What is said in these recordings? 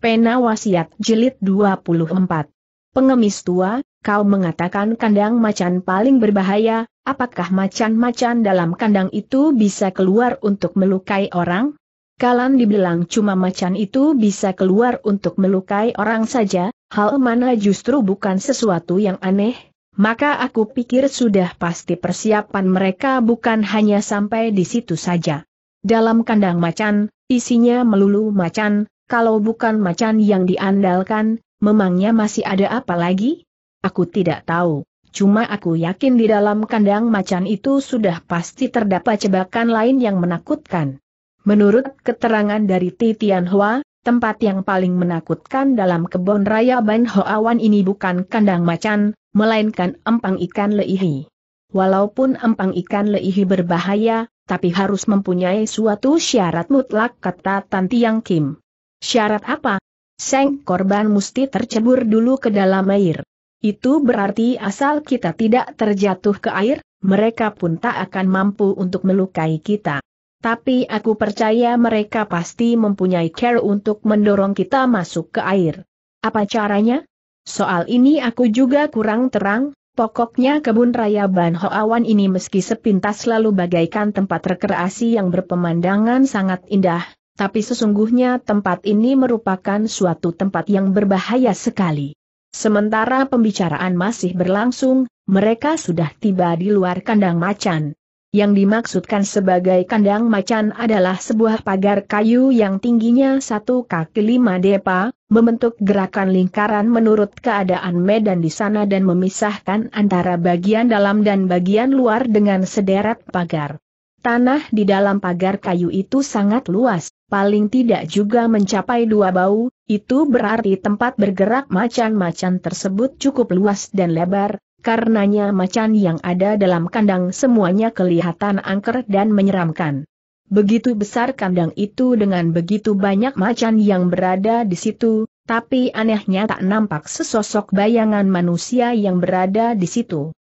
Pena Wasiat Jilid 24. Pengemis tua, kau mengatakan kandang macan paling berbahaya, apakah macan-macan dalam kandang itu bisa keluar untuk melukai orang? Kalan dibilang cuma macan itu bisa keluar untuk melukai orang saja, hal mana justru bukan sesuatu yang aneh? Maka aku pikir sudah pasti persiapan mereka bukan hanya sampai di situ saja. Dalam kandang macan, isinya melulu macan, kalau bukan macan yang diandalkan, memangnya masih ada apa lagi? Aku tidak tahu, cuma aku yakin di dalam kandang macan itu sudah pasti terdapat jebakan lain yang menakutkan. Menurut keterangan dari Titian Hua, tempat yang paling menakutkan dalam kebun raya Ban Hoawan ini bukan kandang macan, melainkan empang ikan leihi. Walaupun empang ikan leihi berbahaya, tapi harus mempunyai suatu syarat mutlak kata Tantiang Kim. Syarat apa? Seng korban mesti tercebur dulu ke dalam air. Itu berarti asal kita tidak terjatuh ke air, mereka pun tak akan mampu untuk melukai kita. Tapi aku percaya mereka pasti mempunyai care untuk mendorong kita masuk ke air. Apa caranya? Soal ini aku juga kurang terang, pokoknya kebun raya Ban Hoawan ini meski sepintas lalu bagaikan tempat rekreasi yang berpemandangan sangat indah, tapi sesungguhnya tempat ini merupakan suatu tempat yang berbahaya sekali. Sementara pembicaraan masih berlangsung, mereka sudah tiba di luar kandang macan. Yang dimaksudkan sebagai kandang macan adalah sebuah pagar kayu yang tingginya satu kaki lima depa, membentuk gerakan lingkaran menurut keadaan medan di sana dan memisahkan antara bagian dalam dan bagian luar dengan sederet pagar. Tanah di dalam pagar kayu itu sangat luas, paling tidak juga mencapai dua bau, itu berarti tempat bergerak macan-macan tersebut cukup luas dan lebar, karenanya macan yang ada dalam kandang semuanya kelihatan angker dan menyeramkan. Begitu besar kandang itu dengan begitu banyak macan yang berada di situ, tapi anehnya tak nampak sesosok bayangan manusia yang berada di situ.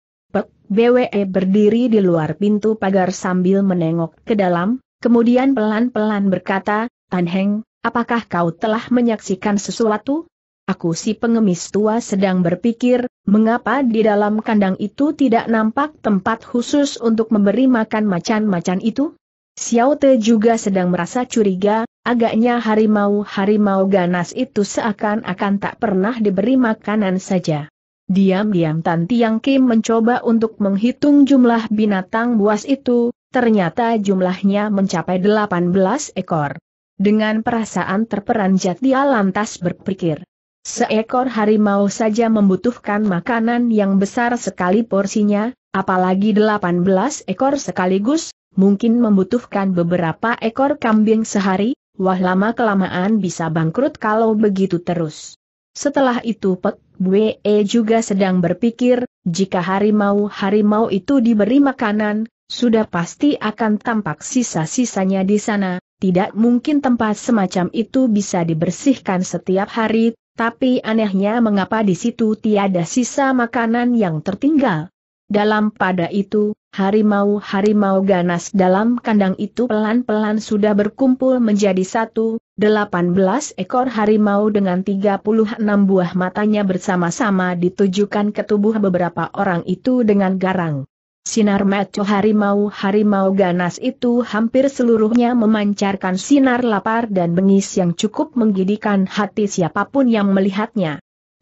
BWE berdiri di luar pintu pagar sambil menengok ke dalam, kemudian pelan-pelan berkata, Tan Heng, apakah kau telah menyaksikan sesuatu? Aku si pengemis tua sedang berpikir, mengapa di dalam kandang itu tidak nampak tempat khusus untuk memberi makan macan-macan itu? Xiao Te juga sedang merasa curiga, agaknya harimau-harimau ganas itu seakan-akan tak pernah diberi makanan saja. Diam-diam Tan Tiang Kim mencoba untuk menghitung jumlah binatang buas itu, ternyata jumlahnya mencapai 18 ekor. Dengan perasaan terperanjat dia lantas berpikir. Seekor harimau saja membutuhkan makanan yang besar sekali porsinya, apalagi 18 ekor sekaligus, mungkin membutuhkan beberapa ekor kambing sehari, wah lama-kelamaan bisa bangkrut kalau begitu terus. Setelah itu Pek Bue juga sedang berpikir, jika harimau-harimau itu diberi makanan, sudah pasti akan tampak sisa-sisanya di sana, tidak mungkin tempat semacam itu bisa dibersihkan setiap hari, tapi anehnya mengapa di situ tiada sisa makanan yang tertinggal. Dalam pada itu, harimau-harimau ganas dalam kandang itu pelan-pelan sudah berkumpul menjadi satu, 18 ekor harimau dengan 36 buah matanya bersama-sama ditujukan ke tubuh beberapa orang itu dengan garang. Sinar mata harimau-harimau ganas itu hampir seluruhnya memancarkan sinar lapar dan bengis yang cukup menggidikan hati siapapun yang melihatnya.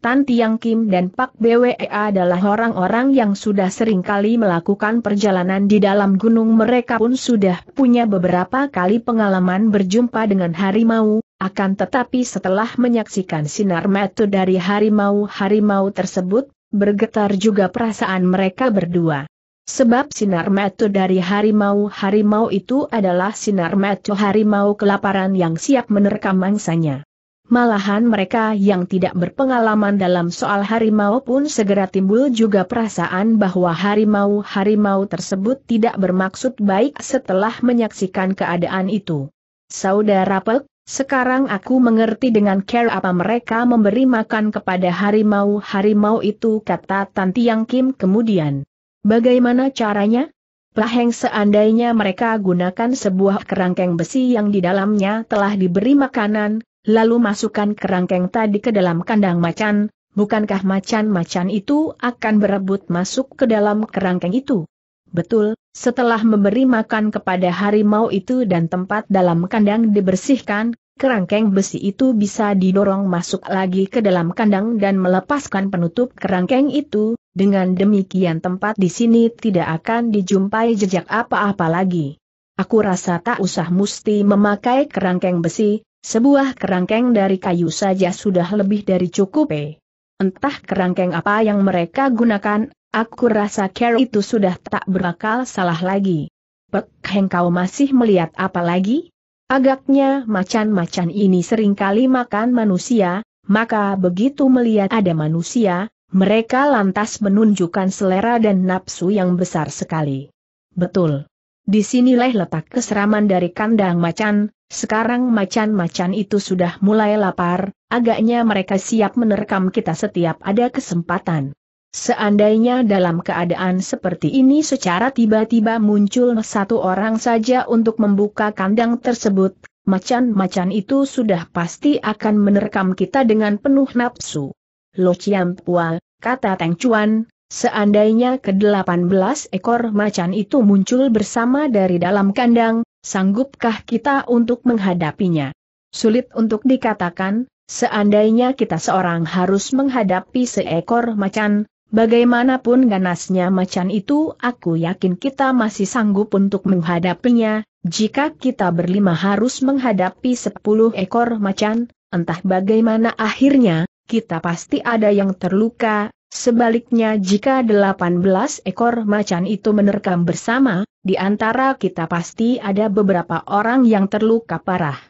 Tan Tiang Kim dan Pak BWE adalah orang-orang yang sudah sering kali melakukan perjalanan di dalam gunung mereka pun sudah punya beberapa kali pengalaman berjumpa dengan harimau, akan tetapi setelah menyaksikan sinar metu dari harimau-harimau tersebut, bergetar juga perasaan mereka berdua. Sebab sinar metu dari harimau-harimau itu adalah sinar metu harimau kelaparan yang siap menerkam mangsanya. Malahan mereka yang tidak berpengalaman dalam soal harimau pun segera timbul juga perasaan bahwa harimau-harimau tersebut tidak bermaksud baik setelah menyaksikan keadaan itu. Saudara Pek, sekarang aku mengerti dengan care apa mereka memberi makan kepada harimau-harimau itu kata Tanti Yang Kim kemudian. Bagaimana caranya? Laheng seandainya mereka gunakan sebuah kerangkeng besi yang di dalamnya telah diberi makanan, lalu masukkan kerangkeng tadi ke dalam kandang macan, bukankah macan-macan itu akan berebut masuk ke dalam kerangkeng itu? Betul, setelah memberi makan kepada harimau itu dan tempat dalam kandang dibersihkan, kerangkeng besi itu bisa didorong masuk lagi ke dalam kandang dan melepaskan penutup kerangkeng itu, dengan demikian tempat di sini tidak akan dijumpai jejak apa-apa lagi. Aku rasa tak usah mesti memakai kerangkeng besi, sebuah kerangkeng dari kayu saja sudah lebih dari cukup. Eh. Entah kerangkeng apa yang mereka gunakan, aku rasa care itu sudah tak berakal salah lagi. Pek Heng kau masih melihat apa lagi? Agaknya macan-macan ini seringkali makan manusia, maka begitu melihat ada manusia, mereka lantas menunjukkan selera dan nafsu yang besar sekali. Betul. Di sinilah letak keseraman dari kandang macan, sekarang macan-macan itu sudah mulai lapar, agaknya mereka siap menerkam kita setiap ada kesempatan. Seandainya dalam keadaan seperti ini secara tiba-tiba muncul satu orang saja untuk membuka kandang tersebut, macan-macan itu sudah pasti akan menerkam kita dengan penuh nafsu. Lo Chiam Pua, kata Teng Chuan, Seandainya ke-18 ekor macan itu muncul bersama dari dalam kandang, sanggupkah kita untuk menghadapinya? Sulit untuk dikatakan, seandainya kita seorang harus menghadapi seekor macan, bagaimanapun ganasnya macan itu aku yakin kita masih sanggup untuk menghadapinya, jika kita berlima harus menghadapi 10 ekor macan, entah bagaimana akhirnya, kita pasti ada yang terluka, Sebaliknya jika 18 ekor macan itu menerkam bersama, di antara kita pasti ada beberapa orang yang terluka parah.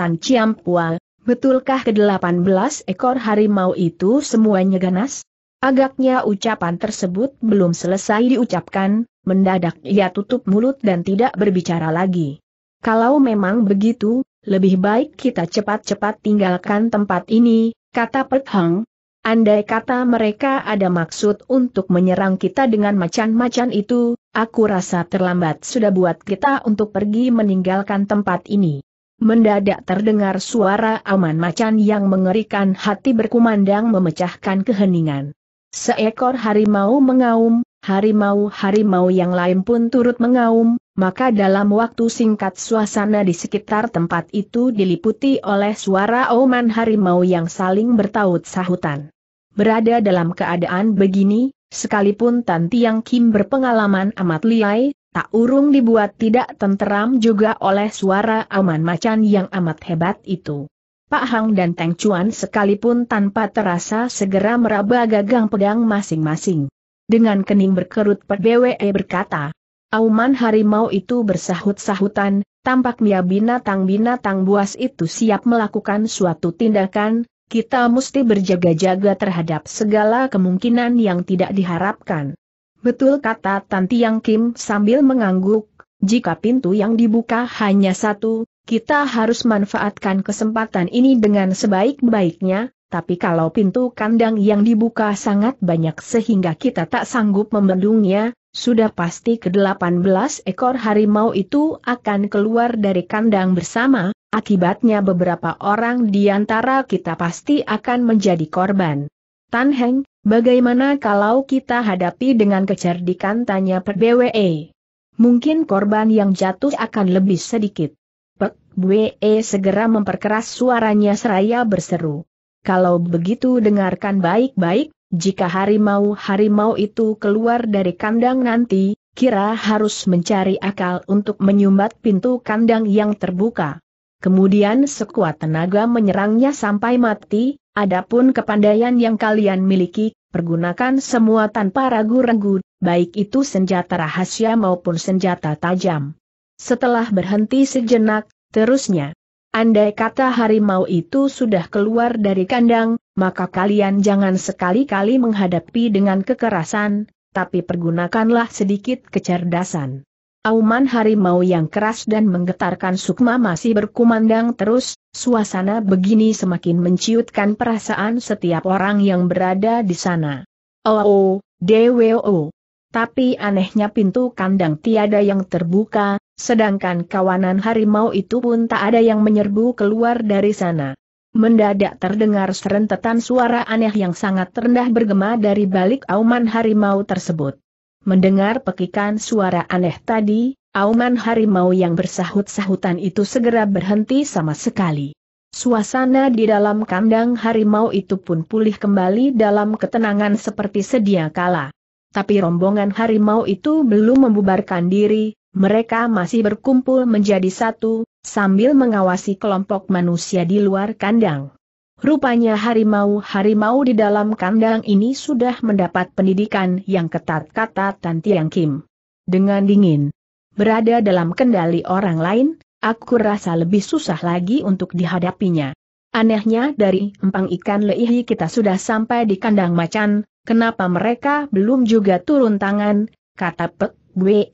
Tan Pual, betulkah ke-18 ekor harimau itu semuanya ganas? Agaknya ucapan tersebut belum selesai diucapkan, mendadak ia tutup mulut dan tidak berbicara lagi. Kalau memang begitu, lebih baik kita cepat-cepat tinggalkan tempat ini, kata Pek Hang, Andai kata mereka ada maksud untuk menyerang kita dengan macan-macan itu, aku rasa terlambat sudah buat kita untuk pergi meninggalkan tempat ini. Mendadak terdengar suara aman macan yang mengerikan hati berkumandang memecahkan keheningan. Seekor harimau mengaum, harimau-harimau yang lain pun turut mengaum, maka dalam waktu singkat suasana di sekitar tempat itu diliputi oleh suara oman harimau yang saling bertaut sahutan. Berada dalam keadaan begini, sekalipun Tan Tiang Kim berpengalaman amat liai, tak urung dibuat tidak tenteram juga oleh suara aman macan yang amat hebat itu. Pak Hang dan Teng Chuan sekalipun tanpa terasa segera meraba gagang pedang masing-masing. Dengan kening berkerut BWE berkata, Auman harimau itu bersahut-sahutan, tampaknya binatang-binatang buas itu siap melakukan suatu tindakan, kita mesti berjaga-jaga terhadap segala kemungkinan yang tidak diharapkan. Betul kata Tanti Yang Kim sambil mengangguk, jika pintu yang dibuka hanya satu, kita harus manfaatkan kesempatan ini dengan sebaik-baiknya, tapi kalau pintu kandang yang dibuka sangat banyak sehingga kita tak sanggup membendungnya, sudah pasti ke-18 ekor harimau itu akan keluar dari kandang bersama, akibatnya beberapa orang di antara kita pasti akan menjadi korban. Tan Heng, bagaimana kalau kita hadapi dengan kecerdikan tanya BWE? Mungkin korban yang jatuh akan lebih sedikit. Pek Bwe segera memperkeras suaranya seraya berseru. Kalau begitu dengarkan baik-baik, jika harimau-harimau itu keluar dari kandang nanti, Kira harus mencari akal untuk menyumbat pintu kandang yang terbuka. Kemudian sekuat tenaga menyerangnya sampai mati, adapun kepandaian yang kalian miliki, pergunakan semua tanpa ragu-ragu, baik itu senjata rahasia maupun senjata tajam. Setelah berhenti sejenak, terusnya. Andai kata harimau itu sudah keluar dari kandang, maka kalian jangan sekali-kali menghadapi dengan kekerasan, tapi pergunakanlah sedikit kecerdasan. Auman harimau yang keras dan menggetarkan sukma masih berkumandang terus, suasana begini semakin menciutkan perasaan setiap orang yang berada di sana. Oh, oh DWO. Tapi anehnya pintu kandang tiada yang terbuka, sedangkan kawanan harimau itu pun tak ada yang menyerbu keluar dari sana. Mendadak terdengar serentetan suara aneh yang sangat rendah bergema dari balik auman harimau tersebut. Mendengar pekikan suara aneh tadi, auman harimau yang bersahut-sahutan itu segera berhenti sama sekali. Suasana di dalam kandang harimau itu pun pulih kembali dalam ketenangan seperti sedia kala. Tapi rombongan harimau itu belum membubarkan diri, mereka masih berkumpul menjadi satu, sambil mengawasi kelompok manusia di luar kandang. Rupanya harimau-harimau di dalam kandang ini sudah mendapat pendidikan yang ketat kata Tan Tiang Kim. Dengan dingin, berada dalam kendali orang lain, aku rasa lebih susah lagi untuk dihadapinya. Anehnya dari empang ikan leihi kita sudah sampai di kandang macan, kenapa mereka belum juga turun tangan, kata Pek Bwe.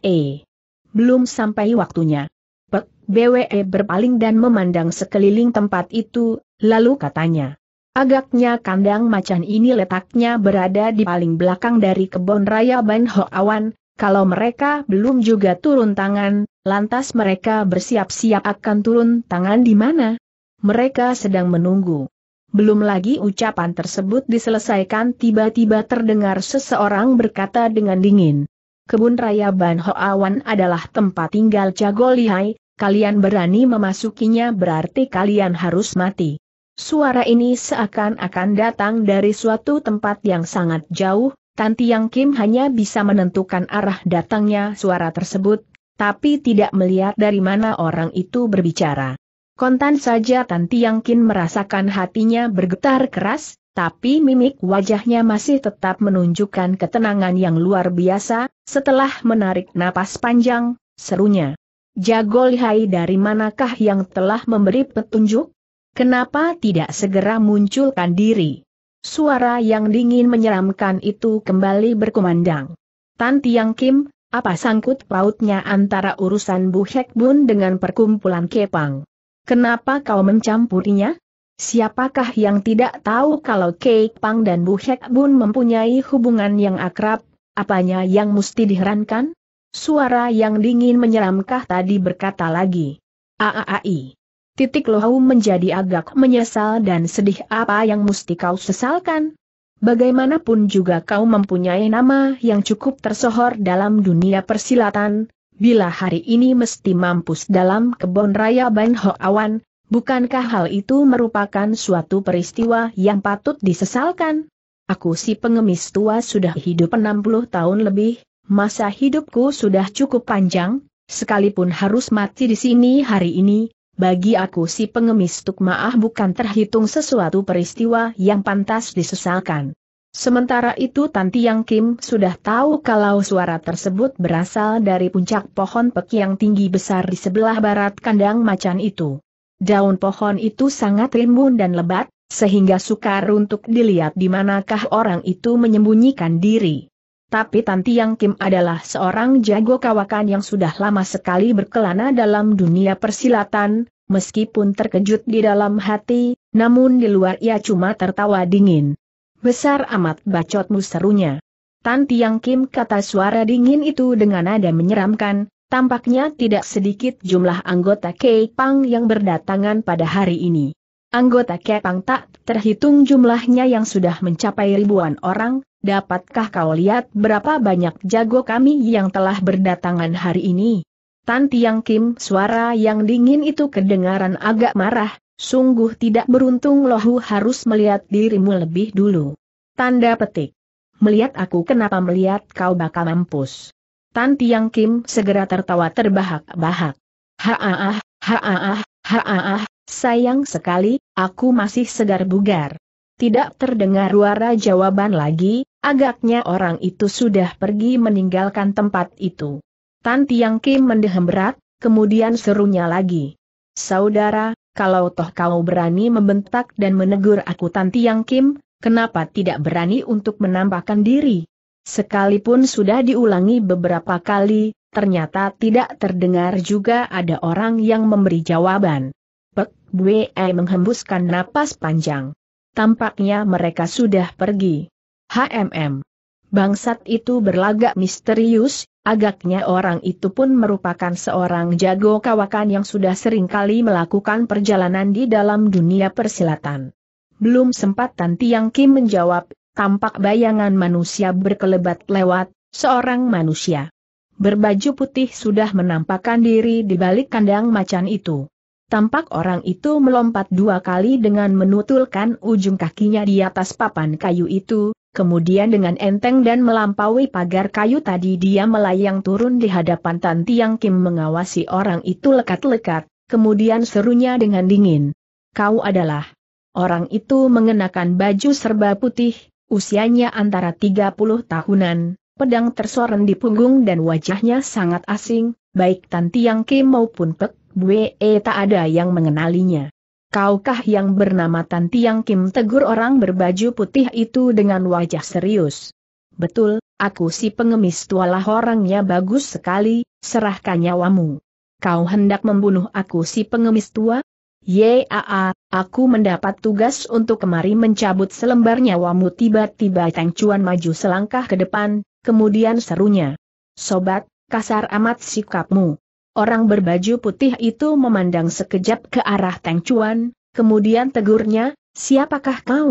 Belum sampai waktunya. BWE berpaling dan memandang sekeliling tempat itu, lalu katanya. Agaknya kandang macan ini letaknya berada di paling belakang dari kebun raya Ban Awan. kalau mereka belum juga turun tangan, lantas mereka bersiap-siap akan turun tangan di mana? Mereka sedang menunggu. Belum lagi ucapan tersebut diselesaikan tiba-tiba terdengar seseorang berkata dengan dingin. Kebun Raya Ban Awan adalah tempat tinggal Jago Lihai, Kalian berani memasukinya berarti kalian harus mati. Suara ini seakan-akan datang dari suatu tempat yang sangat jauh, Tanti Yang Kim hanya bisa menentukan arah datangnya suara tersebut, tapi tidak melihat dari mana orang itu berbicara. Kontan saja Tanti Yang Kim merasakan hatinya bergetar keras, tapi mimik wajahnya masih tetap menunjukkan ketenangan yang luar biasa, setelah menarik napas panjang, serunya. Jago lihai dari manakah yang telah memberi petunjuk? Kenapa tidak segera munculkan diri? Suara yang dingin menyeramkan itu kembali berkumandang. Tan Tiang Kim, apa sangkut pautnya antara urusan Bu Hek Bun dengan perkumpulan Kepang? Kenapa kau mencampurinya? Siapakah yang tidak tahu kalau Kepang dan Bu Hek Bun mempunyai hubungan yang akrab, apanya yang mesti diherankan? Suara yang dingin menyeramkah tadi berkata lagi. Aaai. Titik Lohau menjadi agak menyesal dan sedih apa yang mesti kau sesalkan? Bagaimanapun juga kau mempunyai nama yang cukup tersohor dalam dunia persilatan, bila hari ini mesti mampus dalam kebon raya Ban Awan, bukankah hal itu merupakan suatu peristiwa yang patut disesalkan? Aku si pengemis tua sudah hidup 60 tahun lebih, masa hidupku sudah cukup panjang, sekalipun harus mati di sini hari ini, bagi aku si pengemis Tukmaah bukan terhitung sesuatu peristiwa yang pantas disesalkan. Sementara itu Tanti Yang Kim sudah tahu kalau suara tersebut berasal dari puncak pohon pek yang tinggi besar di sebelah barat kandang macan itu. Daun pohon itu sangat rimbun dan lebat, sehingga sukar untuk dilihat di manakah orang itu menyembunyikan diri tapi Tan Tiang Kim adalah seorang jago kawakan yang sudah lama sekali berkelana dalam dunia persilatan, meskipun terkejut di dalam hati, namun di luar ia cuma tertawa dingin. Besar amat bacotmu serunya. Tan Tiang Kim kata suara dingin itu dengan nada menyeramkan, tampaknya tidak sedikit jumlah anggota Kei Pang yang berdatangan pada hari ini. Anggota Kepang tak terhitung jumlahnya yang sudah mencapai ribuan orang, dapatkah kau lihat berapa banyak jago kami yang telah berdatangan hari ini? Tan Tiang Kim suara yang dingin itu kedengaran agak marah, sungguh tidak beruntung lohu harus melihat dirimu lebih dulu. Tanda petik. Melihat aku kenapa melihat kau bakal mampus. Tan Tiang Kim segera tertawa terbahak-bahak. Haaah, haaah, haaah, Sayang sekali, aku masih segar bugar. Tidak terdengar suara jawaban lagi, agaknya orang itu sudah pergi meninggalkan tempat itu. Tan Tiang Kim mendehem berat, kemudian serunya lagi. Saudara, kalau toh kau berani membentak dan menegur aku Tan Tiang Kim, kenapa tidak berani untuk menampakkan diri? Sekalipun sudah diulangi beberapa kali, ternyata tidak terdengar juga ada orang yang memberi jawaban. Bue menghembuskan napas panjang. Tampaknya mereka sudah pergi. HMM. Bangsat itu berlagak misterius, agaknya orang itu pun merupakan seorang jago kawakan yang sudah sering kali melakukan perjalanan di dalam dunia persilatan. Belum sempat Tan Tiang Kim menjawab, tampak bayangan manusia berkelebat lewat, seorang manusia. Berbaju putih sudah menampakkan diri di balik kandang macan itu. Tampak orang itu melompat dua kali dengan menutulkan ujung kakinya di atas papan kayu itu, kemudian dengan enteng dan melampaui pagar kayu tadi dia melayang turun di hadapan Tan Tiang Kim mengawasi orang itu lekat-lekat, kemudian serunya dengan dingin. Kau adalah. Orang itu mengenakan baju serba putih, usianya antara 30 tahunan, pedang tersorong di punggung dan wajahnya sangat asing, baik Tan Tiang Kim maupun Pek Bwe eh, tak ada yang mengenalinya. Kaukah yang bernama Tan Tiang Kim tegur orang berbaju putih itu dengan wajah serius? Betul, aku si pengemis tualah orangnya bagus sekali, serahkan nyawamu. Kau hendak membunuh aku si pengemis tua? Yaa, aku mendapat tugas untuk kemari mencabut selembar nyawamu tiba-tiba Tang Cuan maju selangkah ke depan, kemudian serunya. Sobat, kasar amat sikapmu. Orang berbaju putih itu memandang sekejap ke arah Teng Chuan, kemudian tegurnya, siapakah kau?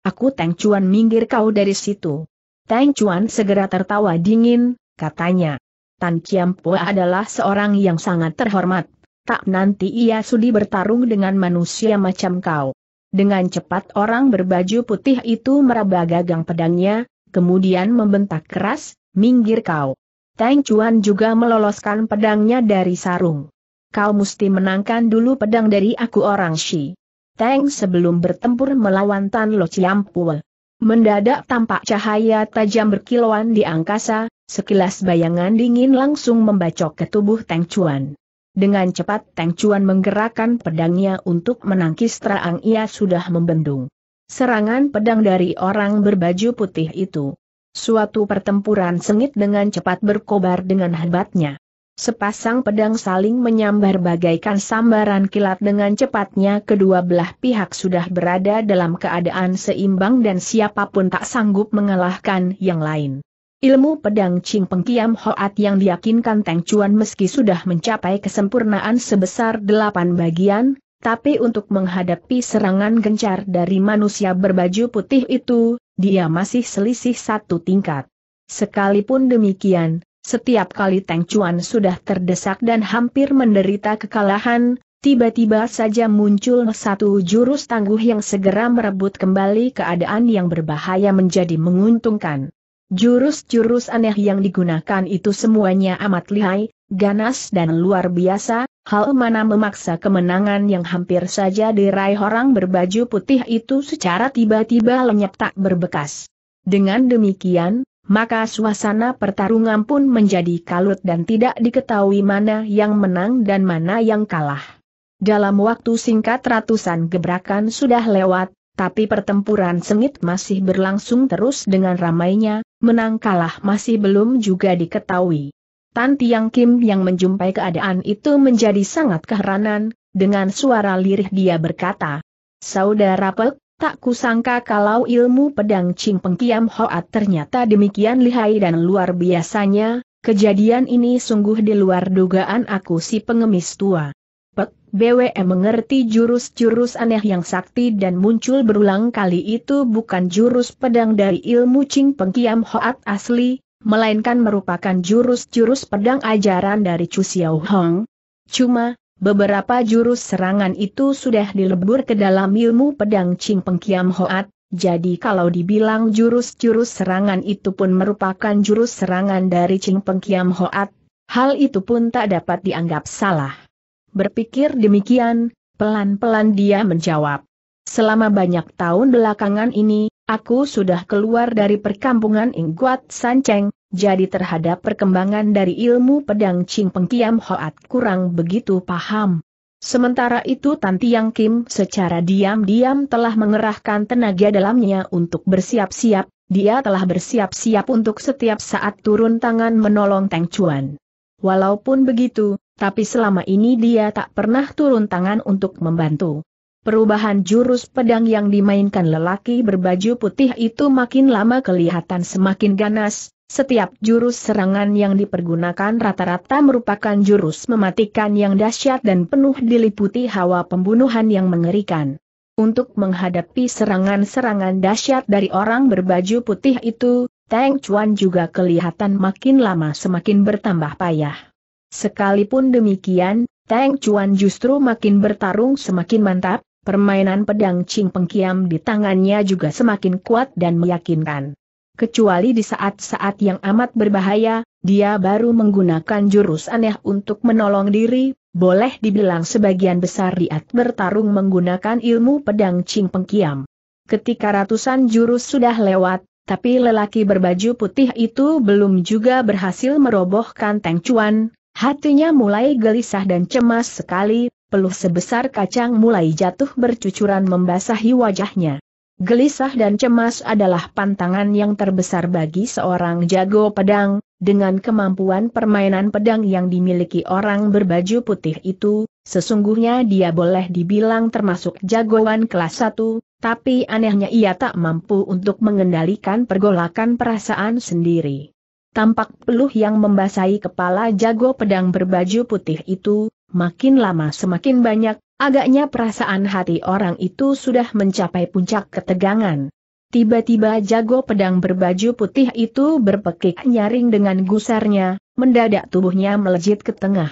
Aku Teng Chuan minggir kau dari situ. Teng Chuan segera tertawa dingin, katanya. Tan Kiampo adalah seorang yang sangat terhormat. Tak nanti ia sudi bertarung dengan manusia macam kau. Dengan cepat orang berbaju putih itu meraba gagang pedangnya, kemudian membentak keras, minggir kau. Tang Chuan juga meloloskan pedangnya dari sarung. Kau mesti menangkan dulu pedang dari aku orang Shi. Tang sebelum bertempur melawan Tan Lo Ciampul. Mendadak tampak cahaya tajam berkilauan di angkasa, sekilas bayangan dingin langsung membacok ke tubuh Tang Chuan. Dengan cepat Tang Chuan menggerakkan pedangnya untuk menangkis terang ia sudah membendung. Serangan pedang dari orang berbaju putih itu. Suatu pertempuran sengit dengan cepat berkobar dengan hebatnya. Sepasang pedang saling menyambar bagaikan sambaran kilat dengan cepatnya kedua belah pihak sudah berada dalam keadaan seimbang dan siapapun tak sanggup mengalahkan yang lain. Ilmu pedang Ching Pengkiam Hoat yang diyakinkan Teng Chuan meski sudah mencapai kesempurnaan sebesar delapan bagian, tapi untuk menghadapi serangan gencar dari manusia berbaju putih itu, dia masih selisih satu tingkat. Sekalipun demikian, setiap kali Teng Chuan sudah terdesak dan hampir menderita kekalahan, tiba-tiba saja muncul satu jurus tangguh yang segera merebut kembali keadaan yang berbahaya menjadi menguntungkan. Jurus-jurus aneh yang digunakan itu semuanya amat lihai, ganas dan luar biasa, hal mana memaksa kemenangan yang hampir saja diraih orang berbaju putih itu secara tiba-tiba lenyap tak berbekas. Dengan demikian, maka suasana pertarungan pun menjadi kalut dan tidak diketahui mana yang menang dan mana yang kalah. Dalam waktu singkat ratusan gebrakan sudah lewat, tapi pertempuran sengit masih berlangsung terus dengan ramainya, menang kalah masih belum juga diketahui. Tan Tiang Kim yang menjumpai keadaan itu menjadi sangat keheranan, dengan suara lirih dia berkata, Saudara Pek, tak kusangka kalau ilmu pedang Ching Peng Kiam Hoat ternyata demikian lihai dan luar biasanya, kejadian ini sungguh di luar dugaan aku si pengemis tua. Pek, BWM mengerti jurus-jurus aneh yang sakti dan muncul berulang kali itu bukan jurus pedang dari ilmu Ching Peng Kiam Hoat asli, melainkan merupakan jurus-jurus pedang ajaran dari Chu Xiao Hong. Cuma, beberapa jurus serangan itu sudah dilebur ke dalam ilmu pedang Ching Pengkiam Hoat, jadi kalau dibilang jurus-jurus serangan itu pun merupakan jurus serangan dari Ching Pengkiam Hoat, hal itu pun tak dapat dianggap salah. Berpikir demikian, pelan-pelan dia menjawab. Selama banyak tahun belakangan ini, Aku sudah keluar dari perkampungan Ingguat Sanceng, jadi terhadap perkembangan dari ilmu pedang Ching Pengkiam Hoat kurang begitu paham. Sementara itu Tan Tiang Kim secara diam-diam telah mengerahkan tenaga dalamnya untuk bersiap-siap, dia telah bersiap-siap untuk setiap saat turun tangan menolong Teng Chuan. Walaupun begitu, tapi selama ini dia tak pernah turun tangan untuk membantu. Perubahan jurus pedang yang dimainkan lelaki berbaju putih itu makin lama kelihatan semakin ganas, setiap jurus serangan yang dipergunakan rata-rata merupakan jurus mematikan yang dahsyat dan penuh diliputi hawa pembunuhan yang mengerikan. Untuk menghadapi serangan-serangan dahsyat dari orang berbaju putih itu, Tang Chuan juga kelihatan makin lama semakin bertambah payah. Sekalipun demikian, Tang Chuan justru makin bertarung semakin mantap, Permainan pedang Ching Pengkiam di tangannya juga semakin kuat dan meyakinkan. Kecuali di saat-saat yang amat berbahaya, dia baru menggunakan jurus aneh untuk menolong diri, boleh dibilang sebagian besar diat bertarung menggunakan ilmu pedang Ching Pengkiam. Ketika ratusan jurus sudah lewat, tapi lelaki berbaju putih itu belum juga berhasil merobohkan Teng Cuan, Hatinya mulai gelisah dan cemas sekali, peluh sebesar kacang mulai jatuh bercucuran membasahi wajahnya. Gelisah dan cemas adalah pantangan yang terbesar bagi seorang jago pedang, dengan kemampuan permainan pedang yang dimiliki orang berbaju putih itu, sesungguhnya dia boleh dibilang termasuk jagoan kelas 1, tapi anehnya ia tak mampu untuk mengendalikan pergolakan perasaan sendiri tampak peluh yang membasahi kepala jago pedang berbaju putih itu, makin lama semakin banyak, agaknya perasaan hati orang itu sudah mencapai puncak ketegangan. Tiba-tiba jago pedang berbaju putih itu berpekik nyaring dengan gusarnya, mendadak tubuhnya melejit ke tengah.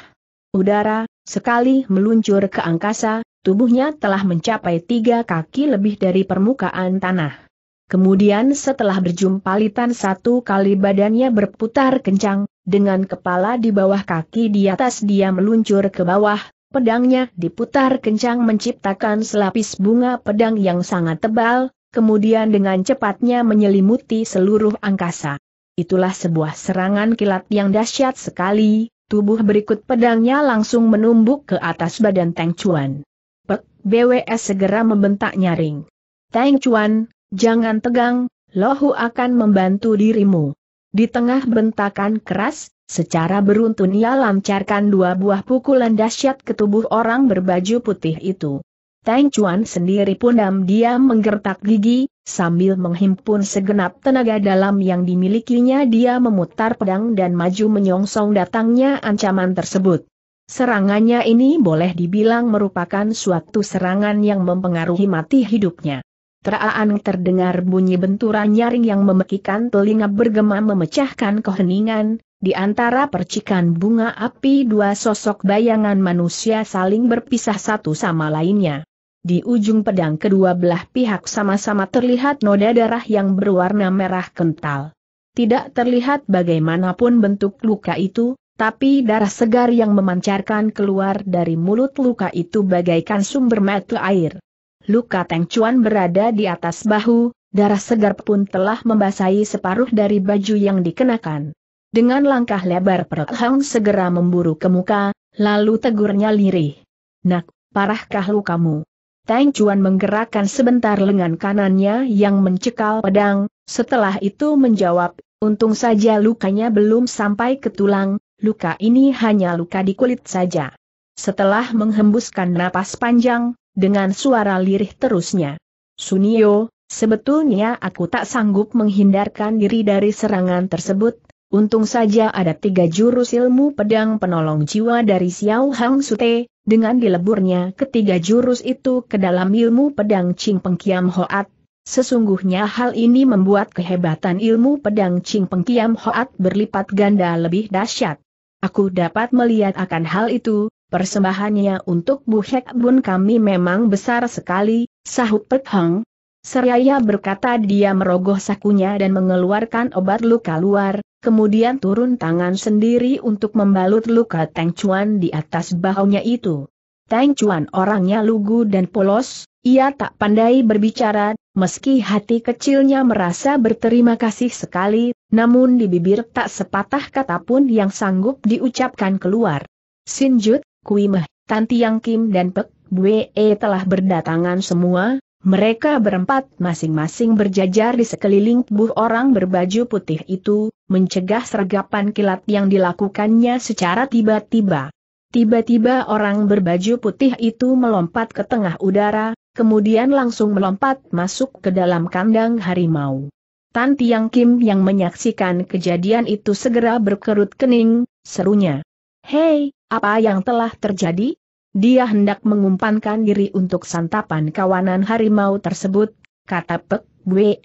Udara, sekali meluncur ke angkasa, tubuhnya telah mencapai tiga kaki lebih dari permukaan tanah. Kemudian setelah berjumpa litan satu kali badannya berputar kencang, dengan kepala di bawah kaki di atas dia meluncur ke bawah, pedangnya diputar kencang menciptakan selapis bunga pedang yang sangat tebal, kemudian dengan cepatnya menyelimuti seluruh angkasa. Itulah sebuah serangan kilat yang dahsyat sekali, tubuh berikut pedangnya langsung menumbuk ke atas badan Teng Chuan. Pek, BWS segera membentak nyaring. Teng Chuan, Jangan tegang, Lohu akan membantu dirimu. Di tengah bentakan keras, secara beruntun ia lancarkan dua buah pukulan dahsyat ke tubuh orang berbaju putih itu. Tang Chuan sendiri pun diam diam menggertak gigi, sambil menghimpun segenap tenaga dalam yang dimilikinya dia memutar pedang dan maju menyongsong datangnya ancaman tersebut. Serangannya ini boleh dibilang merupakan suatu serangan yang mempengaruhi mati hidupnya. Teraan terdengar bunyi benturan nyaring yang memekikan telinga bergema memecahkan keheningan, di antara percikan bunga api dua sosok bayangan manusia saling berpisah satu sama lainnya. Di ujung pedang kedua belah pihak sama-sama terlihat noda darah yang berwarna merah kental. Tidak terlihat bagaimanapun bentuk luka itu, tapi darah segar yang memancarkan keluar dari mulut luka itu bagaikan sumber mata air. Luka Teng Chuan berada di atas bahu, darah segar pun telah membasahi separuh dari baju yang dikenakan. Dengan langkah lebar Hong segera memburu ke muka, lalu tegurnya lirih. Nak, parahkah lukamu? Tang Chuan menggerakkan sebentar lengan kanannya yang mencekal pedang, setelah itu menjawab, untung saja lukanya belum sampai ke tulang, luka ini hanya luka di kulit saja. Setelah menghembuskan napas panjang, dengan suara lirih terusnya. Sunio, sebetulnya aku tak sanggup menghindarkan diri dari serangan tersebut, untung saja ada tiga jurus ilmu pedang penolong jiwa dari Xiao Hang Sute, dengan dileburnya ketiga jurus itu ke dalam ilmu pedang Ching Pengkiam Hoat, Sesungguhnya hal ini membuat kehebatan ilmu pedang Ching Pengkiam Hoat berlipat ganda lebih dahsyat. Aku dapat melihat akan hal itu, Persembahannya untuk Buhek Bun kami memang besar sekali, sahut Pek Hang. Seraya berkata dia merogoh sakunya dan mengeluarkan obat luka luar, kemudian turun tangan sendiri untuk membalut luka Teng Chuan di atas bahunya itu. Teng Chuan orangnya lugu dan polos, ia tak pandai berbicara, meski hati kecilnya merasa berterima kasih sekali, namun di bibir tak sepatah kata pun yang sanggup diucapkan keluar. Sinjut, Kuimah, Yang Kim dan Pek Bue telah berdatangan semua, mereka berempat masing-masing berjajar di sekeliling tubuh orang berbaju putih itu, mencegah sergapan kilat yang dilakukannya secara tiba-tiba. Tiba-tiba orang berbaju putih itu melompat ke tengah udara, kemudian langsung melompat masuk ke dalam kandang harimau. Tanti Yang Kim yang menyaksikan kejadian itu segera berkerut kening, serunya, Hei, apa yang telah terjadi? Dia hendak mengumpankan diri untuk santapan kawanan harimau tersebut, kata Pek Bwe.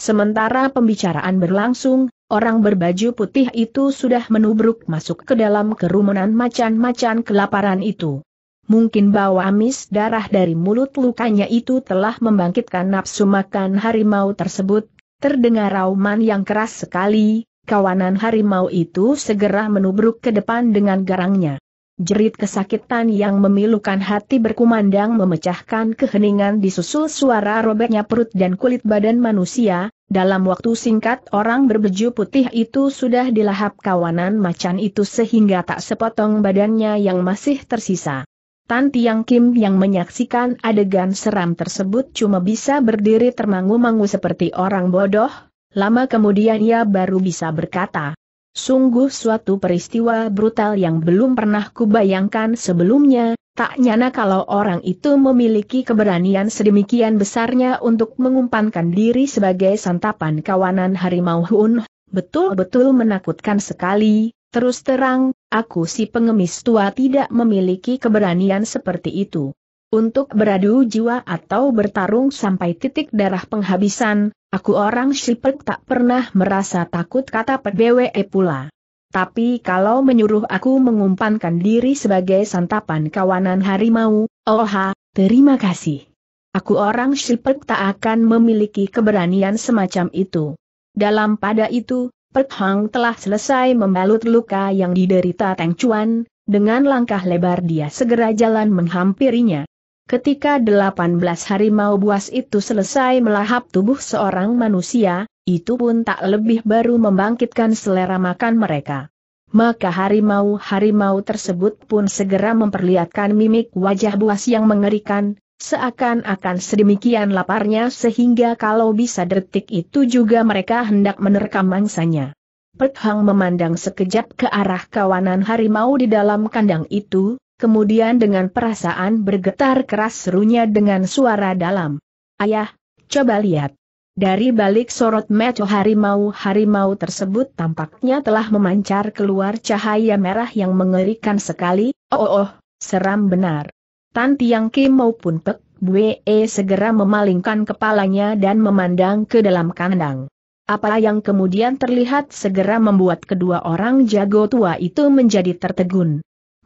Sementara pembicaraan berlangsung, orang berbaju putih itu sudah menubruk masuk ke dalam kerumunan macan-macan kelaparan itu. Mungkin bahwa amis darah dari mulut lukanya itu telah membangkitkan nafsu makan harimau tersebut, terdengar rauman yang keras sekali, kawanan harimau itu segera menubruk ke depan dengan garangnya. Jerit kesakitan yang memilukan hati berkumandang memecahkan keheningan disusul suara robeknya perut dan kulit badan manusia, dalam waktu singkat orang berbaju putih itu sudah dilahap kawanan macan itu sehingga tak sepotong badannya yang masih tersisa. Tan Tiang Kim yang menyaksikan adegan seram tersebut cuma bisa berdiri termangu-mangu seperti orang bodoh, Lama kemudian ia baru bisa berkata, Sungguh suatu peristiwa brutal yang belum pernah kubayangkan sebelumnya, tak nyana kalau orang itu memiliki keberanian sedemikian besarnya untuk mengumpankan diri sebagai santapan kawanan harimau Hun, betul-betul menakutkan sekali, terus terang, aku si pengemis tua tidak memiliki keberanian seperti itu. Untuk beradu jiwa atau bertarung sampai titik darah penghabisan, aku orang Shipek tak pernah merasa takut kata PBWE pula. Tapi kalau menyuruh aku mengumpankan diri sebagai santapan kawanan harimau, oha, terima kasih. Aku orang Shipek tak akan memiliki keberanian semacam itu. Dalam pada itu, Pek Hang telah selesai membalut luka yang diderita Teng Chuan, dengan langkah lebar dia segera jalan menghampirinya. Ketika delapan belas harimau buas itu selesai melahap tubuh seorang manusia, itu pun tak lebih baru membangkitkan selera makan mereka. Maka harimau-harimau tersebut pun segera memperlihatkan mimik wajah buas yang mengerikan, seakan-akan sedemikian laparnya sehingga kalau bisa detik itu juga mereka hendak menerkam mangsanya. Pethang memandang sekejap ke arah kawanan harimau di dalam kandang itu, kemudian dengan perasaan bergetar keras serunya dengan suara dalam. Ayah, coba lihat. Dari balik sorot mata harimau-harimau tersebut tampaknya telah memancar keluar cahaya merah yang mengerikan sekali, oh oh, oh seram benar. Tan Tiang Kim maupun Pek Bwe segera memalingkan kepalanya dan memandang ke dalam kandang. Apa yang kemudian terlihat segera membuat kedua orang jago tua itu menjadi tertegun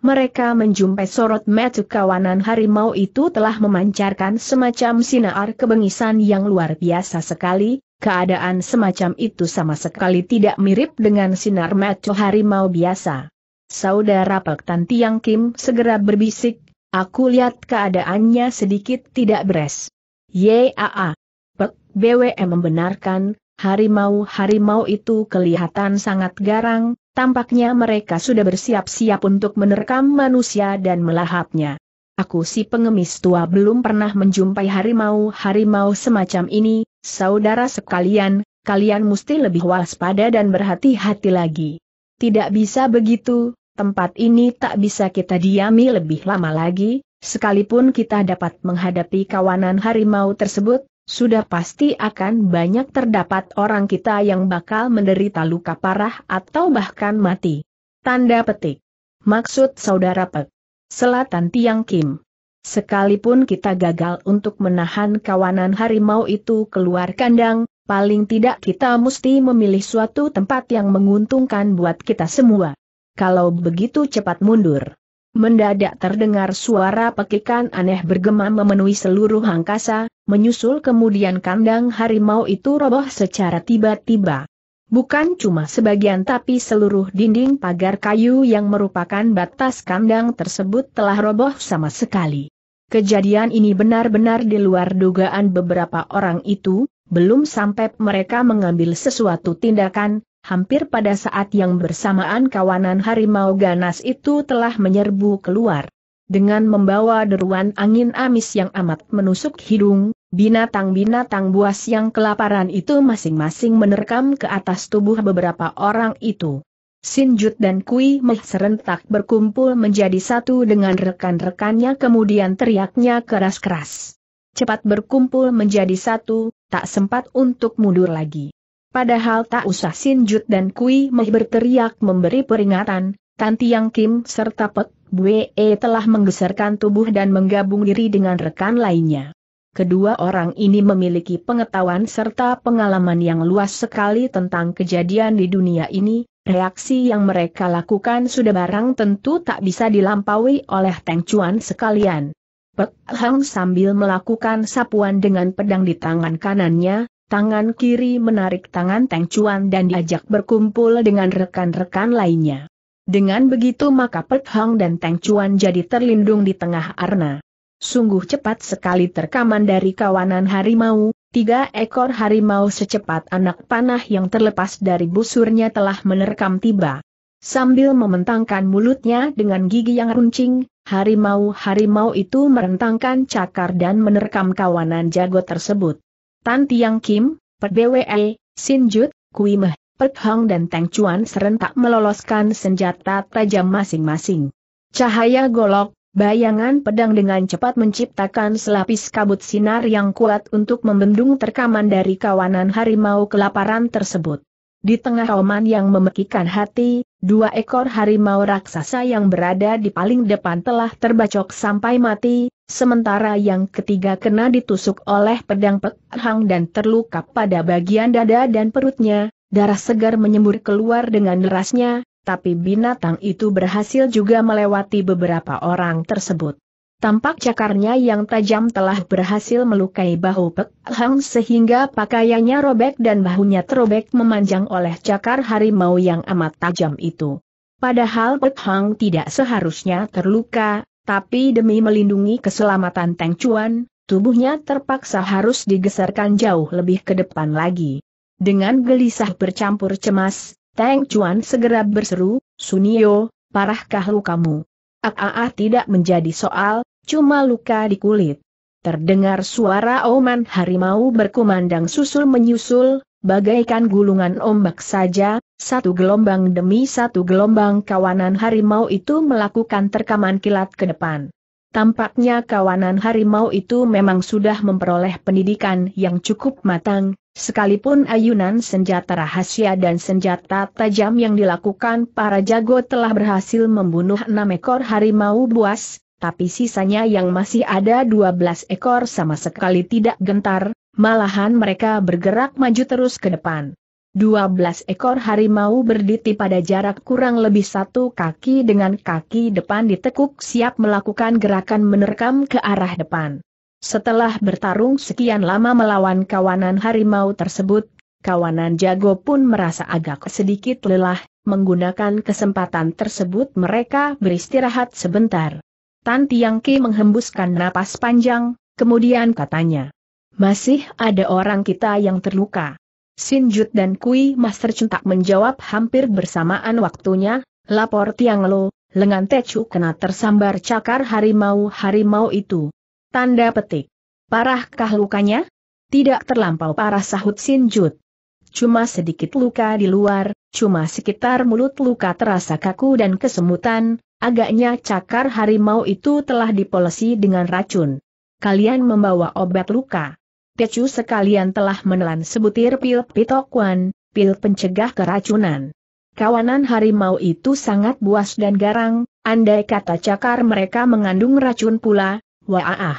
mereka menjumpai sorot metu kawanan harimau itu telah memancarkan semacam sinar kebengisan yang luar biasa sekali, keadaan semacam itu sama sekali tidak mirip dengan sinar metu harimau biasa. Saudara Pak Tan Tiang Kim segera berbisik, aku lihat keadaannya sedikit tidak beres. Yaa. Pak BWM membenarkan, harimau-harimau itu kelihatan sangat garang, Tampaknya mereka sudah bersiap-siap untuk menerkam manusia dan melahapnya. Aku si pengemis tua belum pernah menjumpai harimau-harimau semacam ini, saudara sekalian, kalian mesti lebih waspada dan berhati-hati lagi. Tidak bisa begitu, tempat ini tak bisa kita diami lebih lama lagi, sekalipun kita dapat menghadapi kawanan harimau tersebut, sudah pasti akan banyak terdapat orang kita yang bakal menderita luka parah atau bahkan mati. Tanda petik. Maksud saudara Pek. Selatan Tiang Kim. Sekalipun kita gagal untuk menahan kawanan harimau itu keluar kandang, paling tidak kita mesti memilih suatu tempat yang menguntungkan buat kita semua. Kalau begitu cepat mundur. Mendadak terdengar suara pekikan aneh bergema memenuhi seluruh angkasa, menyusul kemudian kandang harimau itu roboh secara tiba-tiba. Bukan cuma sebagian tapi seluruh dinding pagar kayu yang merupakan batas kandang tersebut telah roboh sama sekali. Kejadian ini benar-benar di luar dugaan beberapa orang itu, belum sampai mereka mengambil sesuatu tindakan, hampir pada saat yang bersamaan kawanan harimau ganas itu telah menyerbu keluar. Dengan membawa deruan angin amis yang amat menusuk hidung, binatang-binatang buas yang kelaparan itu masing-masing menerkam ke atas tubuh beberapa orang itu. Sinjut dan Kui Meh serentak berkumpul menjadi satu dengan rekan-rekannya kemudian teriaknya keras-keras. Cepat berkumpul menjadi satu, tak sempat untuk mundur lagi. Padahal tak usah Sinjut dan Kui Meh berteriak memberi peringatan, Tantiang Kim serta Pek Bue telah menggeserkan tubuh dan menggabung diri dengan rekan lainnya. Kedua orang ini memiliki pengetahuan serta pengalaman yang luas sekali tentang kejadian di dunia ini, reaksi yang mereka lakukan sudah barang tentu tak bisa dilampaui oleh Teng Chuan sekalian. Pek Hang sambil melakukan sapuan dengan pedang di tangan kanannya, tangan kiri menarik tangan Teng Chuan dan diajak berkumpul dengan rekan-rekan lainnya. Dengan begitu maka Pek Hang dan Teng Chuan jadi terlindung di tengah arna. Sungguh cepat sekali terkaman dari kawanan harimau, tiga ekor harimau secepat anak panah yang terlepas dari busurnya telah menerkam tiba. Sambil mementangkan mulutnya dengan gigi yang runcing, harimau-harimau itu merentangkan cakar dan menerkam kawanan jago tersebut. Tan Tiang Kim, Pet Bwe, Sin Jut, Kui Meh, Pek Hang dan Teng Chuan serentak meloloskan senjata tajam masing-masing. Cahaya golok, bayangan pedang dengan cepat menciptakan selapis kabut sinar yang kuat untuk membendung terkaman dari kawanan harimau kelaparan tersebut. Di tengah roman yang memekikan hati, dua ekor harimau raksasa yang berada di paling depan telah terbacok sampai mati, sementara yang ketiga kena ditusuk oleh pedang Pek Hang dan terluka pada bagian dada dan perutnya, Darah segar menyembur keluar dengan derasnya, tapi binatang itu berhasil juga melewati beberapa orang tersebut. Tampak cakarnya yang tajam telah berhasil melukai bahu Pek Hang sehingga pakaiannya robek dan bahunya terobek memanjang oleh cakar harimau yang amat tajam itu. Padahal Pek Hang tidak seharusnya terluka, tapi demi melindungi keselamatan Teng Chuan, tubuhnya terpaksa harus digeserkan jauh lebih ke depan lagi. Dengan gelisah bercampur cemas, Tang Chuan segera berseru, Sunio, parahkah lukamu? Aa tidak menjadi soal, cuma luka di kulit. Terdengar suara oman harimau berkumandang susul-menyusul, bagaikan gulungan ombak saja, satu gelombang demi satu gelombang kawanan harimau itu melakukan terkaman kilat ke depan. Tampaknya kawanan harimau itu memang sudah memperoleh pendidikan yang cukup matang, sekalipun ayunan senjata rahasia dan senjata tajam yang dilakukan para jago telah berhasil membunuh enam ekor harimau buas, tapi sisanya yang masih ada dua belas ekor sama sekali tidak gentar, malahan mereka bergerak maju terus ke depan. 12 ekor harimau berdiri pada jarak kurang lebih satu kaki dengan kaki depan ditekuk siap melakukan gerakan menerkam ke arah depan. Setelah bertarung sekian lama melawan kawanan harimau tersebut, kawanan jago pun merasa agak sedikit lelah, menggunakan kesempatan tersebut mereka beristirahat sebentar. Tan Ki menghembuskan napas panjang, kemudian katanya, masih ada orang kita yang terluka. Sinjut dan Kui Master tak menjawab hampir bersamaan waktunya, lapor Tiang Lo, lengan Techu kena tersambar cakar harimau-harimau itu. Tanda petik. Parahkah lukanya? Tidak terlampau parah sahut Sinjut. Cuma sedikit luka di luar, cuma sekitar mulut luka terasa kaku dan kesemutan, agaknya cakar harimau itu telah dipolesi dengan racun. Kalian membawa obat luka. Tecu sekalian telah menelan sebutir pil pitokuan, pil pencegah keracunan. Kawanan harimau itu sangat buas dan garang, andai kata cakar mereka mengandung racun pula, waaah.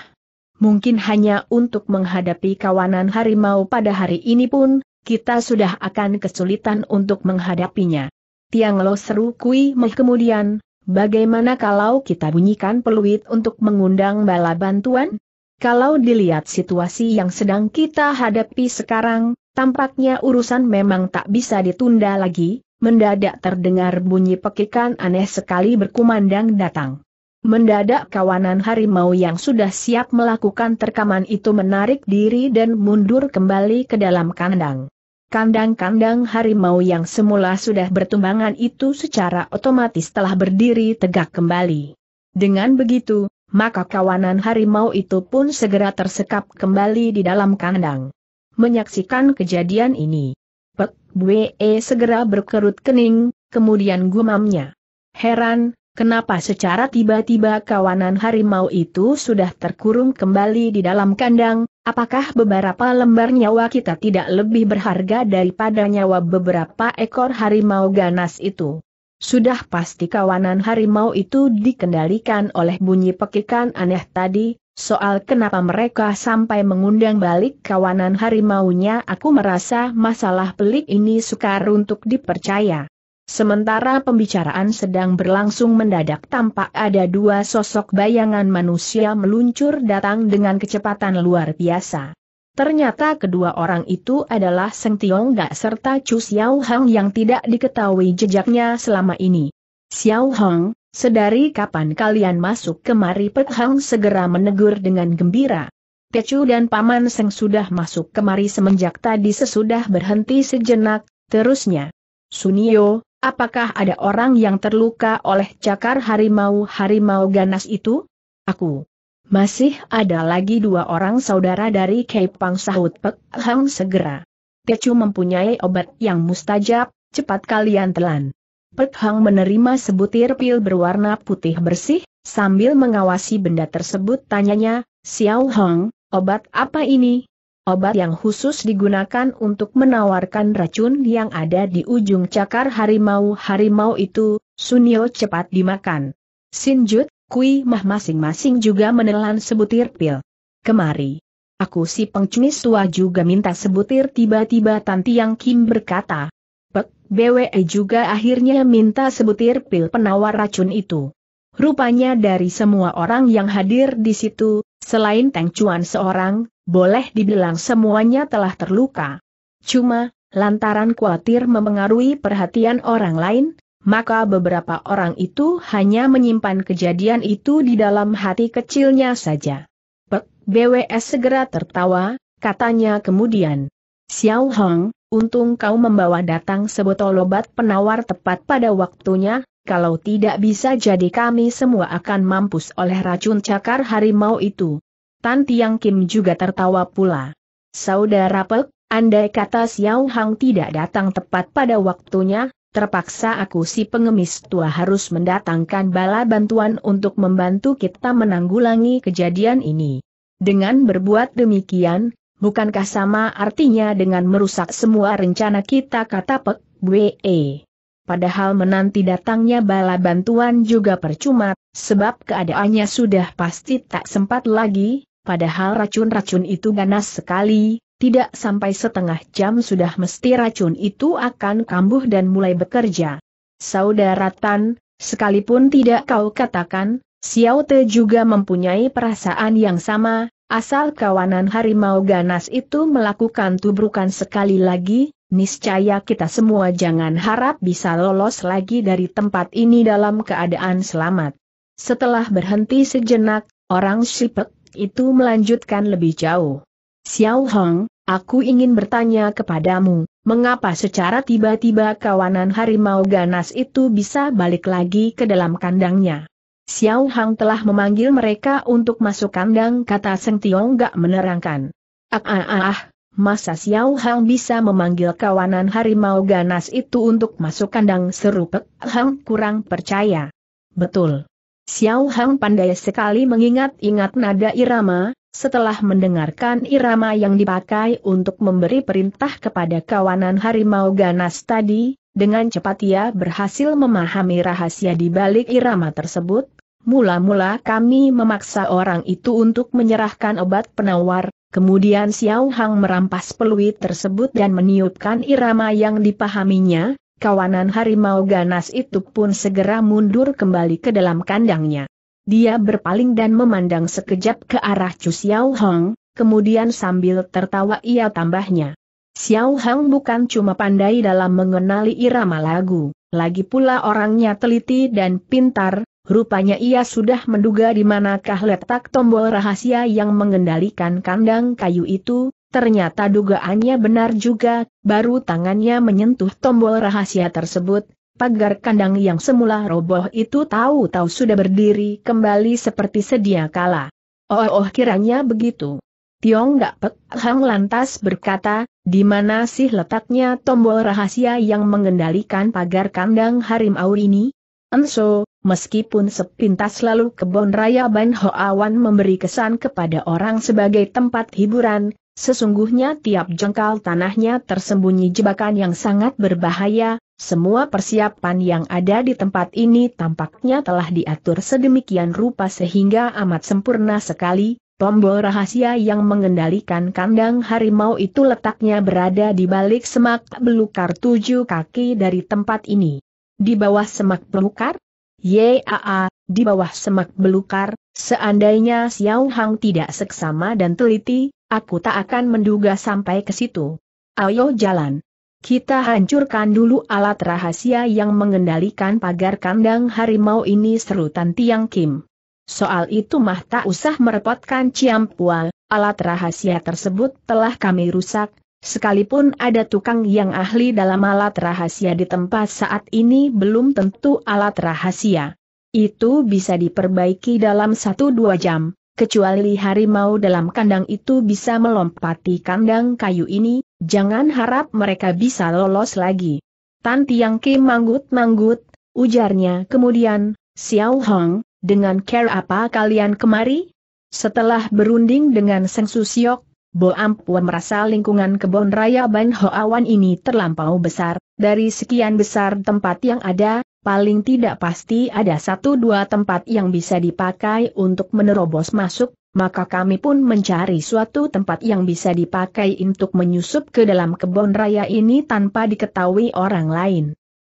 Mungkin hanya untuk menghadapi kawanan harimau pada hari ini pun, kita sudah akan kesulitan untuk menghadapinya. Tiang Lo seru Kui Meh kemudian, bagaimana kalau kita bunyikan peluit untuk mengundang bala bantuan? Kalau dilihat situasi yang sedang kita hadapi sekarang, tampaknya urusan memang tak bisa ditunda lagi, mendadak terdengar bunyi pekikan aneh sekali berkumandang datang. Mendadak kawanan harimau yang sudah siap melakukan terkaman itu menarik diri dan mundur kembali ke dalam kandang. Kandang-kandang harimau yang semula sudah bertumbangan itu secara otomatis telah berdiri tegak kembali. Dengan begitu, maka kawanan harimau itu pun segera tersekap kembali di dalam kandang. Menyaksikan kejadian ini, Pek Bwe segera berkerut kening, kemudian gumamnya. Heran, kenapa secara tiba-tiba kawanan harimau itu sudah terkurung kembali di dalam kandang, apakah beberapa lembar nyawa kita tidak lebih berharga daripada nyawa beberapa ekor harimau ganas itu? Sudah pasti kawanan harimau itu dikendalikan oleh bunyi pekikan aneh tadi, soal kenapa mereka sampai mengundang balik kawanan harimaunya aku merasa masalah pelik ini sukar untuk dipercaya. Sementara pembicaraan sedang berlangsung mendadak tampak ada dua sosok bayangan manusia meluncur datang dengan kecepatan luar biasa. Ternyata kedua orang itu adalah Seng Tiong Da serta Chu Xiao Hang yang tidak diketahui jejaknya selama ini. Xiao Hang, sedari kapan kalian masuk kemari Pek Hang segera menegur dengan gembira. Tecu dan Paman Seng sudah masuk kemari semenjak tadi sesudah berhenti sejenak, terusnya. Sunio, apakah ada orang yang terluka oleh cakar harimau-harimau ganas itu? Aku, masih ada lagi dua orang saudara dari Keipang sahut Pek Hang segera. Tecu mempunyai obat yang mustajab, cepat kalian telan. Pek Hang menerima sebutir pil berwarna putih bersih, sambil mengawasi benda tersebut tanyanya, Xiao Hong, obat apa ini? Obat yang khusus digunakan untuk menawarkan racun yang ada di ujung cakar harimau-harimau itu, Sunio cepat dimakan. Sinjut, Kui Mah masing-masing juga menelan sebutir pil. Kemari. Aku si pengcumis tua juga minta sebutir tiba-tiba Tanti Yang Kim berkata. Pek, BWE e juga akhirnya minta sebutir pil penawar racun itu. Rupanya dari semua orang yang hadir di situ, selain Teng Chuan seorang, boleh dibilang semuanya telah terluka. Cuma, lantaran khawatir memengaruhi perhatian orang lain, maka beberapa orang itu hanya menyimpan kejadian itu di dalam hati kecilnya saja. Pek BWS segera tertawa, katanya kemudian. Xiao Hong, untung kau membawa datang sebotol obat penawar tepat pada waktunya, kalau tidak bisa jadi kami semua akan mampus oleh racun cakar harimau itu. Tan Tiang Kim juga tertawa pula. Saudara Pek, andai kata Xiao Hong tidak datang tepat pada waktunya, terpaksa aku si pengemis tua harus mendatangkan bala bantuan untuk membantu kita menanggulangi kejadian ini. Dengan berbuat demikian, bukankah sama artinya dengan merusak semua rencana kita kata Pek Bwe. Padahal menanti datangnya bala bantuan juga percuma, sebab keadaannya sudah pasti tak sempat lagi, padahal racun-racun itu ganas sekali, tidak sampai setengah jam sudah mesti racun itu akan kambuh dan mulai bekerja. Saudara Tan, sekalipun tidak kau katakan, Xiao Te juga mempunyai perasaan yang sama, asal kawanan harimau ganas itu melakukan tubrukan sekali lagi, niscaya kita semua jangan harap bisa lolos lagi dari tempat ini dalam keadaan selamat. Setelah berhenti sejenak, orang Sipek itu melanjutkan lebih jauh. Xiao Hong, aku ingin bertanya kepadamu, mengapa secara tiba-tiba kawanan harimau ganas itu bisa balik lagi ke dalam kandangnya? Xiao Hong telah memanggil mereka untuk masuk kandang kata Seng Tiong gak menerangkan. Ah ah ah, ah. masa Xiao Hong bisa memanggil kawanan harimau ganas itu untuk masuk kandang seru Pek Hang kurang percaya. Betul. Xiao Hang pandai sekali mengingat-ingat nada irama, setelah mendengarkan irama yang dipakai untuk memberi perintah kepada kawanan harimau ganas tadi, dengan cepat ia berhasil memahami rahasia di balik irama tersebut. Mula-mula kami memaksa orang itu untuk menyerahkan obat penawar, kemudian Xiao Hang merampas peluit tersebut dan meniupkan irama yang dipahaminya, kawanan harimau ganas itu pun segera mundur kembali ke dalam kandangnya. Dia berpaling dan memandang sekejap ke arah Chu Xiao Hong, kemudian sambil tertawa ia tambahnya. Xiao Hong bukan cuma pandai dalam mengenali irama lagu, lagi pula orangnya teliti dan pintar, Rupanya ia sudah menduga di manakah letak tombol rahasia yang mengendalikan kandang kayu itu, Ternyata dugaannya benar juga, baru tangannya menyentuh tombol rahasia tersebut, pagar kandang yang semula roboh itu tahu-tahu sudah berdiri kembali seperti sedia kala. Oh, oh kiranya begitu. Tiong Gak Pek Hang lantas berkata, di mana sih letaknya tombol rahasia yang mengendalikan pagar kandang harimau ini? Enso, meskipun sepintas lalu kebon raya Ban Hoawan memberi kesan kepada orang sebagai tempat hiburan, Sesungguhnya tiap jengkal tanahnya tersembunyi jebakan yang sangat berbahaya, semua persiapan yang ada di tempat ini tampaknya telah diatur sedemikian rupa sehingga amat sempurna sekali, tombol rahasia yang mengendalikan kandang harimau itu letaknya berada di balik semak belukar tujuh kaki dari tempat ini. Di bawah semak belukar? Yaa, di bawah semak belukar, seandainya Xiao Hang tidak seksama dan teliti, Aku tak akan menduga sampai ke situ. Ayo jalan. Kita hancurkan dulu alat rahasia yang mengendalikan pagar kandang harimau ini seru Tanti Tiang Kim. Soal itu mah tak usah merepotkan Ciam Pual, alat rahasia tersebut telah kami rusak, sekalipun ada tukang yang ahli dalam alat rahasia di tempat saat ini belum tentu alat rahasia. Itu bisa diperbaiki dalam 1-2 jam, kecuali harimau dalam kandang itu bisa melompati kandang kayu ini, jangan harap mereka bisa lolos lagi. Tan Tiang manggut-manggut, ujarnya kemudian, Xiao Hong, dengan care apa kalian kemari? Setelah berunding dengan Seng Susiok, Bo Ampua merasa lingkungan kebun raya Ban Hoawan ini terlampau besar, dari sekian besar tempat yang ada, paling tidak pasti ada satu dua tempat yang bisa dipakai untuk menerobos masuk, maka kami pun mencari suatu tempat yang bisa dipakai untuk menyusup ke dalam kebun raya ini tanpa diketahui orang lain.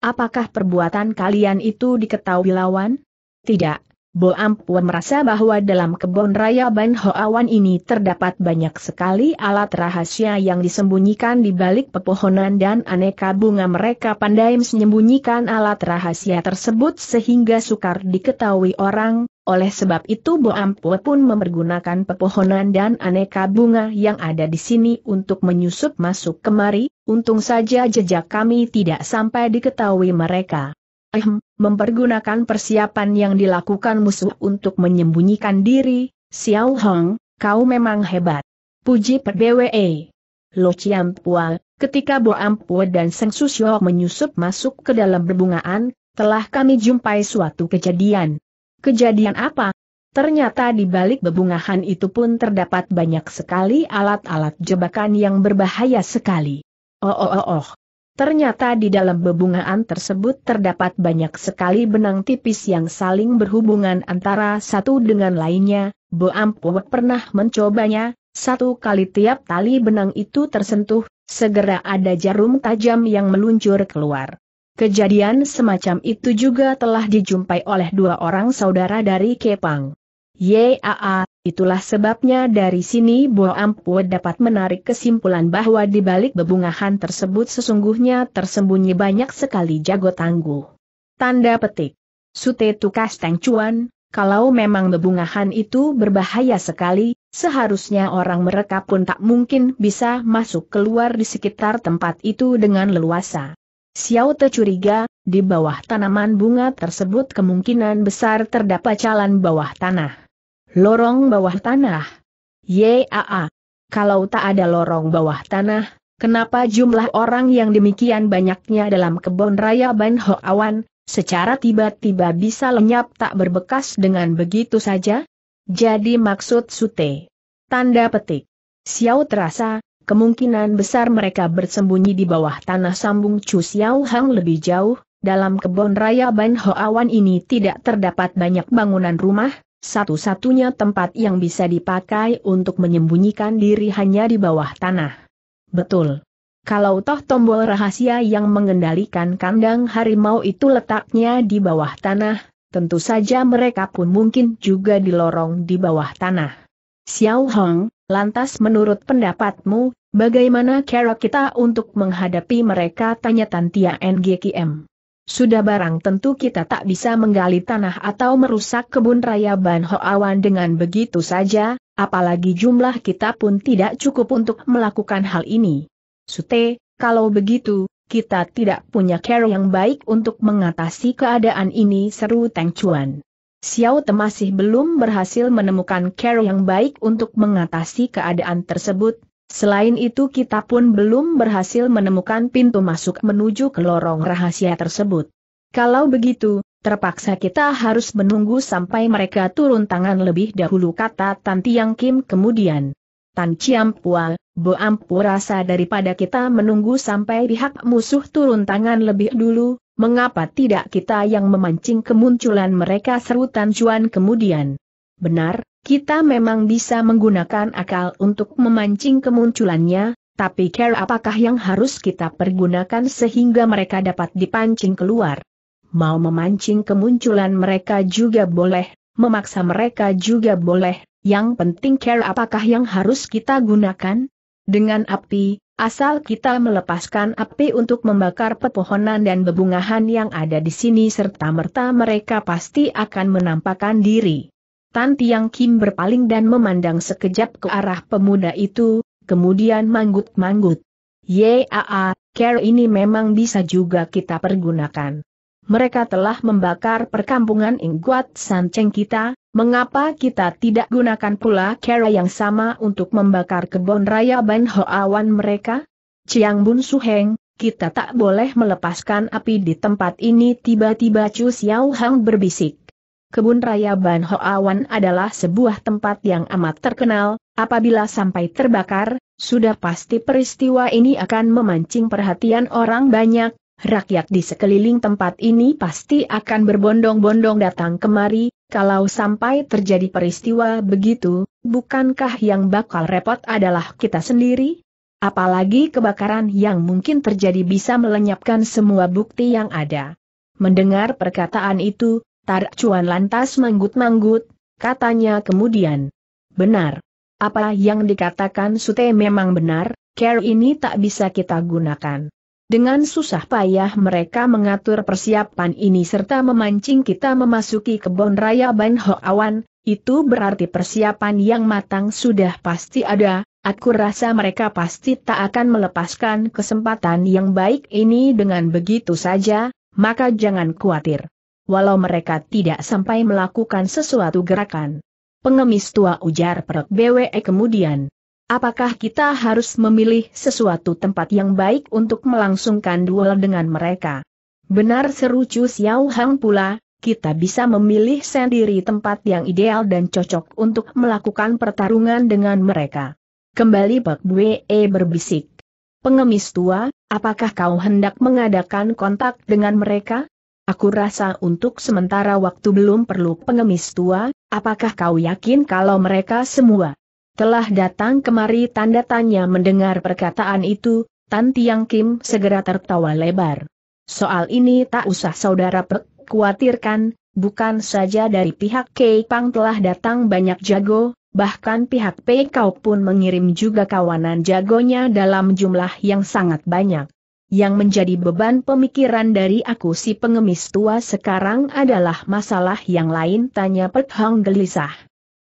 Apakah perbuatan kalian itu diketahui lawan? Tidak, Bo Ampuan merasa bahwa dalam kebun raya Ban Hoawan ini terdapat banyak sekali alat rahasia yang disembunyikan di balik pepohonan dan aneka bunga mereka pandai menyembunyikan alat rahasia tersebut sehingga sukar diketahui orang, oleh sebab itu Bo Ampua pun mempergunakan pepohonan dan aneka bunga yang ada di sini untuk menyusup masuk kemari, untung saja jejak kami tidak sampai diketahui mereka. Ehem, mempergunakan persiapan yang dilakukan musuh untuk menyembunyikan diri, Xiao Hong, kau memang hebat. Puji BWE. Lo Chiam Pua, ketika Bo Ampua dan Seng Susyo menyusup masuk ke dalam berbungaan, telah kami jumpai suatu kejadian. Kejadian apa? Ternyata di balik bebungahan itu pun terdapat banyak sekali alat-alat jebakan yang berbahaya sekali. Oh oh oh oh, Ternyata di dalam bebungaan tersebut terdapat banyak sekali benang tipis yang saling berhubungan antara satu dengan lainnya, Bo Ampuh pernah mencobanya, satu kali tiap tali benang itu tersentuh, segera ada jarum tajam yang meluncur keluar. Kejadian semacam itu juga telah dijumpai oleh dua orang saudara dari Kepang. Yaa, itulah sebabnya dari sini Bo Ampu dapat menarik kesimpulan bahwa di balik bebungahan tersebut sesungguhnya tersembunyi banyak sekali jago tangguh. Tanda petik. Sute tukas Teng Cuan, kalau memang bebungahan itu berbahaya sekali, seharusnya orang mereka pun tak mungkin bisa masuk keluar di sekitar tempat itu dengan leluasa. Xiao Te curiga, di bawah tanaman bunga tersebut kemungkinan besar terdapat jalan bawah tanah. Lorong bawah tanah. Yaa. Kalau tak ada lorong bawah tanah, kenapa jumlah orang yang demikian banyaknya dalam kebun raya Ban Ho Awan, secara tiba-tiba bisa lenyap tak berbekas dengan begitu saja? Jadi maksud sute. Tanda petik. Xiao terasa, kemungkinan besar mereka bersembunyi di bawah tanah sambung Chu Xiao Hang lebih jauh, dalam kebun raya Ban Ho Awan ini tidak terdapat banyak bangunan rumah, satu-satunya tempat yang bisa dipakai untuk menyembunyikan diri hanya di bawah tanah. Betul. Kalau toh tombol rahasia yang mengendalikan kandang harimau itu letaknya di bawah tanah, tentu saja mereka pun mungkin juga di lorong di bawah tanah. Xiao Hong, lantas menurut pendapatmu, bagaimana cara kita untuk menghadapi mereka? Tanya Tantia NGKM. Sudah barang tentu kita tak bisa menggali tanah atau merusak kebun raya Ban Hoawan dengan begitu saja, apalagi jumlah kita pun tidak cukup untuk melakukan hal ini. Sute, kalau begitu, kita tidak punya cara yang baik untuk mengatasi keadaan ini seru Teng Chuan. Xiao Te masih belum berhasil menemukan cara yang baik untuk mengatasi keadaan tersebut, Selain itu kita pun belum berhasil menemukan pintu masuk menuju ke lorong rahasia tersebut. Kalau begitu, terpaksa kita harus menunggu sampai mereka turun tangan lebih dahulu kata Tan Tiang Kim kemudian. Tan Chiam Pua, Bo Ampu rasa daripada kita menunggu sampai pihak musuh turun tangan lebih dulu, mengapa tidak kita yang memancing kemunculan mereka seru Tan Chuan kemudian. Benar, kita memang bisa menggunakan akal untuk memancing kemunculannya, tapi care apakah yang harus kita pergunakan sehingga mereka dapat dipancing keluar? Mau memancing kemunculan mereka juga boleh, memaksa mereka juga boleh, yang penting care apakah yang harus kita gunakan? Dengan api, asal kita melepaskan api untuk membakar pepohonan dan bebungahan yang ada di sini serta merta mereka pasti akan menampakkan diri. Tan Tiang Kim berpaling dan memandang sekejap ke arah pemuda itu, kemudian manggut-manggut. Yaa, care ini memang bisa juga kita pergunakan. Mereka telah membakar perkampungan Ingguat Sanceng kita, mengapa kita tidak gunakan pula cara yang sama untuk membakar kebun raya Ban Hoawan mereka? Chiang Bun Suheng, kita tak boleh melepaskan api di tempat ini tiba-tiba Chu Xiao Hang berbisik. Kebun Raya Ban Hoawan adalah sebuah tempat yang amat terkenal, apabila sampai terbakar, sudah pasti peristiwa ini akan memancing perhatian orang banyak, rakyat di sekeliling tempat ini pasti akan berbondong-bondong datang kemari, kalau sampai terjadi peristiwa begitu, bukankah yang bakal repot adalah kita sendiri? Apalagi kebakaran yang mungkin terjadi bisa melenyapkan semua bukti yang ada. Mendengar perkataan itu, Tar Cuan lantas manggut-manggut, katanya kemudian. Benar. Apa yang dikatakan Sute memang benar, care ini tak bisa kita gunakan. Dengan susah payah mereka mengatur persiapan ini serta memancing kita memasuki kebun raya Ban Ho Awan, itu berarti persiapan yang matang sudah pasti ada, aku rasa mereka pasti tak akan melepaskan kesempatan yang baik ini dengan begitu saja, maka jangan khawatir walau mereka tidak sampai melakukan sesuatu gerakan. Pengemis tua ujar Perk BWE kemudian. Apakah kita harus memilih sesuatu tempat yang baik untuk melangsungkan duel dengan mereka? Benar seru Chu Xiao Hang pula, kita bisa memilih sendiri tempat yang ideal dan cocok untuk melakukan pertarungan dengan mereka. Kembali Pak Bue berbisik. Pengemis tua, apakah kau hendak mengadakan kontak dengan mereka? Aku rasa untuk sementara waktu belum perlu pengemis tua, apakah kau yakin kalau mereka semua telah datang kemari tanda tanya mendengar perkataan itu, Tan Tiang Kim segera tertawa lebar. Soal ini tak usah saudara Pek khawatirkan, bukan saja dari pihak Kei Pang telah datang banyak jago, bahkan pihak Pei Kau pun mengirim juga kawanan jagonya dalam jumlah yang sangat banyak yang menjadi beban pemikiran dari aku si pengemis tua sekarang adalah masalah yang lain tanya Pek Hong gelisah.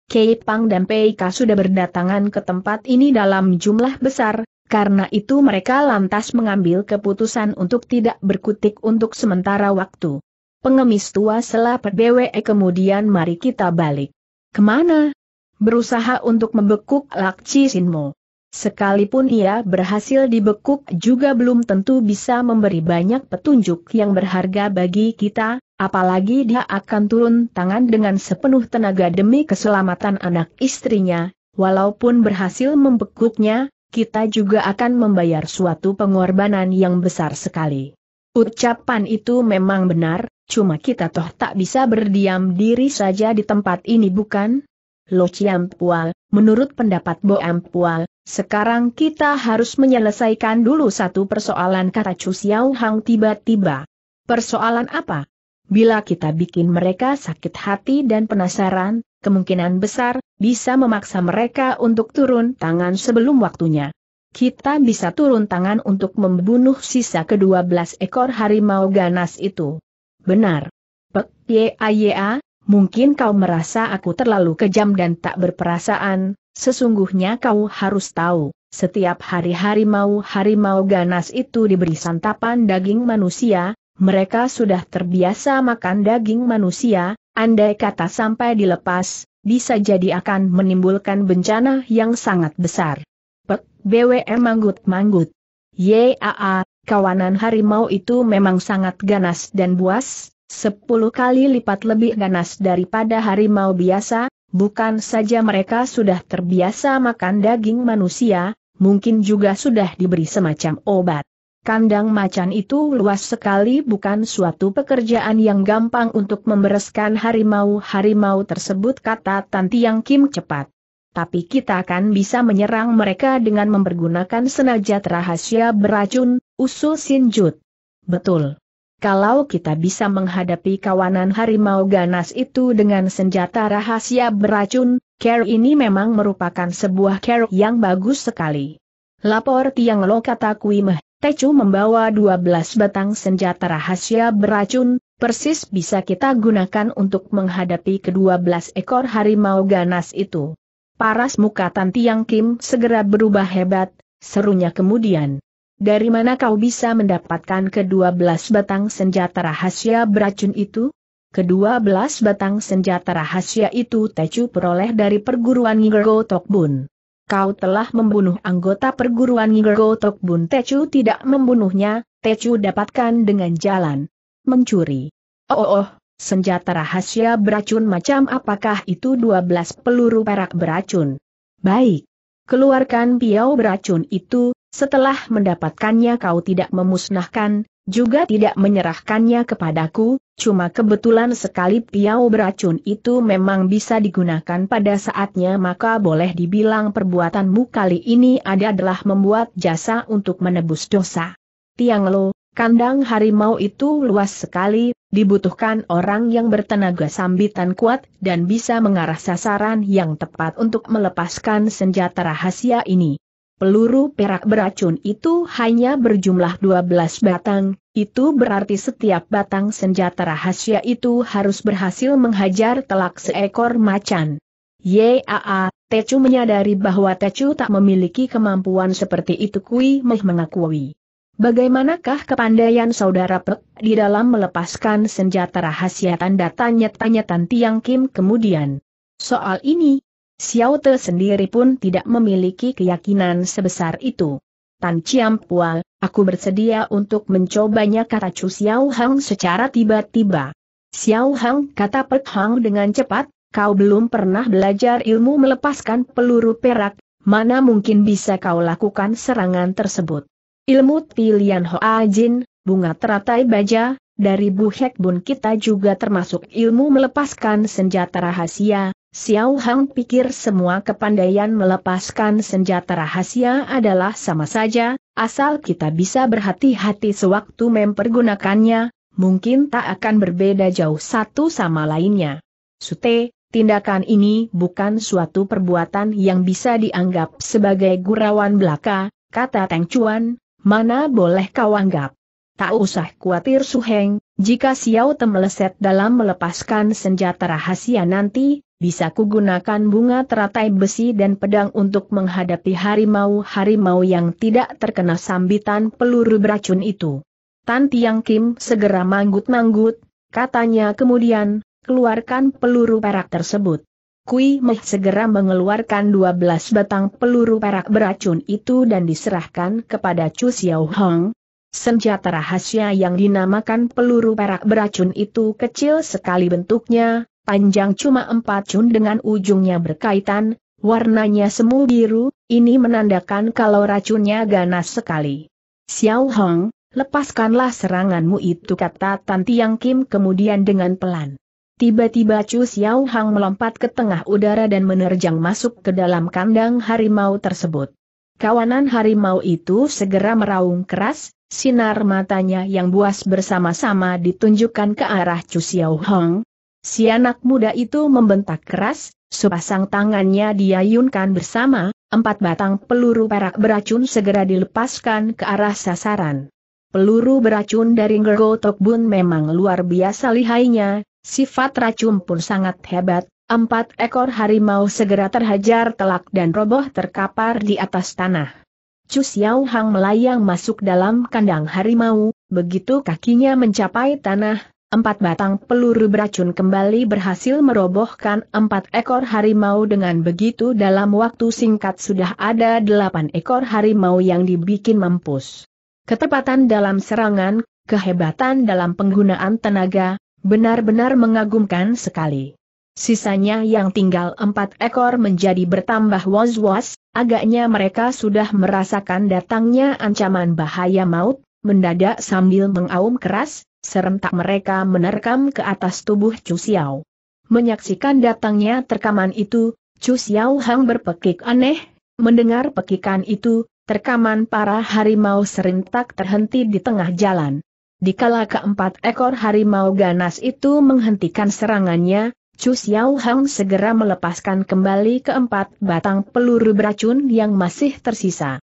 Kei Pang dan Pei Ka sudah berdatangan ke tempat ini dalam jumlah besar, karena itu mereka lantas mengambil keputusan untuk tidak berkutik untuk sementara waktu. Pengemis tua selapet BWE kemudian mari kita balik. Kemana? Berusaha untuk membekuk Lak Sinmo. Sekalipun ia berhasil dibekuk juga belum tentu bisa memberi banyak petunjuk yang berharga bagi kita, apalagi dia akan turun tangan dengan sepenuh tenaga demi keselamatan anak istrinya, walaupun berhasil membekuknya, kita juga akan membayar suatu pengorbanan yang besar sekali. Ucapan itu memang benar, cuma kita toh tak bisa berdiam diri saja di tempat ini bukan? Lo Pual, menurut pendapat Bo Ampual, sekarang kita harus menyelesaikan dulu satu persoalan kata Chu Xiao Hang tiba-tiba. Persoalan apa? Bila kita bikin mereka sakit hati dan penasaran, kemungkinan besar, bisa memaksa mereka untuk turun tangan sebelum waktunya. Kita bisa turun tangan untuk membunuh sisa kedua belas ekor harimau ganas itu. Benar. Pek Yaya, mungkin kau merasa aku terlalu kejam dan tak berperasaan, sesungguhnya kau harus tahu, setiap hari harimau-harimau ganas itu diberi santapan daging manusia, mereka sudah terbiasa makan daging manusia, andai kata sampai dilepas, bisa jadi akan menimbulkan bencana yang sangat besar. Pek, BWM manggut-manggut. Yaa, kawanan harimau itu memang sangat ganas dan buas, Sepuluh kali lipat lebih ganas daripada harimau biasa, bukan saja mereka sudah terbiasa makan daging manusia, mungkin juga sudah diberi semacam obat. Kandang macan itu luas sekali bukan suatu pekerjaan yang gampang untuk membereskan harimau-harimau tersebut kata Tantiang Kim cepat. Tapi kita akan bisa menyerang mereka dengan mempergunakan senajat rahasia beracun, usul Sinjut. Betul. Kalau kita bisa menghadapi kawanan harimau ganas itu dengan senjata rahasia beracun, care ini memang merupakan sebuah care yang bagus sekali. Lapor Tiang Lo kata Kui Meh, membawa 12 batang senjata rahasia beracun, persis bisa kita gunakan untuk menghadapi ke-12 ekor harimau ganas itu. Paras muka Tan Tiang Kim segera berubah hebat, serunya kemudian. Dari mana kau bisa mendapatkan kedua belas batang senjata rahasia beracun itu? Kedua belas batang senjata rahasia itu Tecu peroleh dari perguruan Ngergo Tokbun. Kau telah membunuh anggota perguruan Ngergo Tokbun Tecu tidak membunuhnya, Tecu dapatkan dengan jalan. Mencuri. Oh oh, oh senjata rahasia beracun macam apakah itu Dua belas peluru perak beracun? Baik. Keluarkan piau beracun itu, setelah mendapatkannya kau tidak memusnahkan, juga tidak menyerahkannya kepadaku, cuma kebetulan sekali piau beracun itu memang bisa digunakan pada saatnya maka boleh dibilang perbuatanmu kali ini adalah membuat jasa untuk menebus dosa. Tiang Lo, kandang harimau itu luas sekali, dibutuhkan orang yang bertenaga sambitan kuat dan bisa mengarah sasaran yang tepat untuk melepaskan senjata rahasia ini. Peluru perak beracun itu hanya berjumlah 12 batang, itu berarti setiap batang senjata rahasia itu harus berhasil menghajar telak seekor macan. Yaa, Tecu menyadari bahwa Tecu tak memiliki kemampuan seperti itu Kui Meh mengakui. Bagaimanakah kepandaian saudara Pek di dalam melepaskan senjata rahasia tanda tanya-tanya Tantiang Kim kemudian? Soal ini, Xiao Te sendiri pun tidak memiliki keyakinan sebesar itu. Tan Chiam Pual, aku bersedia untuk mencobanya kata Chu Xiao Hang secara tiba-tiba. Xiao Hang kata Pek Hang dengan cepat, kau belum pernah belajar ilmu melepaskan peluru perak, mana mungkin bisa kau lakukan serangan tersebut. Ilmu Tilian Hoa Jin, bunga teratai baja, dari Bu Hek Bun kita juga termasuk ilmu melepaskan senjata rahasia, Xiao Hang pikir semua kepandaian melepaskan senjata rahasia adalah sama saja, asal kita bisa berhati-hati sewaktu mempergunakannya, mungkin tak akan berbeda jauh satu sama lainnya. Sute, tindakan ini bukan suatu perbuatan yang bisa dianggap sebagai gurauan belaka, kata Teng Chuan, mana boleh kau anggap. Tak usah khawatir Suheng, jika Xiao Te meleset dalam melepaskan senjata rahasia nanti, bisa kugunakan bunga teratai besi dan pedang untuk menghadapi harimau-harimau yang tidak terkena sambitan peluru beracun itu. Tan Tiang Kim segera manggut-manggut, katanya kemudian, keluarkan peluru perak tersebut. Kui Meh segera mengeluarkan 12 batang peluru perak beracun itu dan diserahkan kepada Chu Xiao Hong. Senjata rahasia yang dinamakan peluru perak beracun itu kecil sekali bentuknya, panjang cuma empat cun dengan ujungnya berkaitan, warnanya semu biru, ini menandakan kalau racunnya ganas sekali. Xiao Hong, lepaskanlah seranganmu itu kata Tan Tiang Kim kemudian dengan pelan. Tiba-tiba Chu Xiao Hang melompat ke tengah udara dan menerjang masuk ke dalam kandang harimau tersebut. Kawanan harimau itu segera meraung keras, sinar matanya yang buas bersama-sama ditunjukkan ke arah Chu Xiao Hang, Si anak muda itu membentak keras, sepasang tangannya diayunkan bersama, empat batang peluru perak beracun segera dilepaskan ke arah sasaran. Peluru beracun dari Ngergo Tokbun memang luar biasa lihainya, sifat racun pun sangat hebat, empat ekor harimau segera terhajar telak dan roboh terkapar di atas tanah. Chu Xiao Hang melayang masuk dalam kandang harimau, begitu kakinya mencapai tanah, empat batang peluru beracun kembali berhasil merobohkan empat ekor harimau dengan begitu dalam waktu singkat sudah ada delapan ekor harimau yang dibikin mampus. Ketepatan dalam serangan, kehebatan dalam penggunaan tenaga, benar-benar mengagumkan sekali. Sisanya yang tinggal empat ekor menjadi bertambah was-was, agaknya mereka sudah merasakan datangnya ancaman bahaya maut, mendadak sambil mengaum keras, serentak mereka menerkam ke atas tubuh Chu Xiao. Menyaksikan datangnya terkaman itu, Chu Xiao Hang berpekik aneh, mendengar pekikan itu, terkaman para harimau serentak terhenti di tengah jalan. Di Dikala keempat ekor harimau ganas itu menghentikan serangannya, Chu Xiao Hang segera melepaskan kembali keempat batang peluru beracun yang masih tersisa.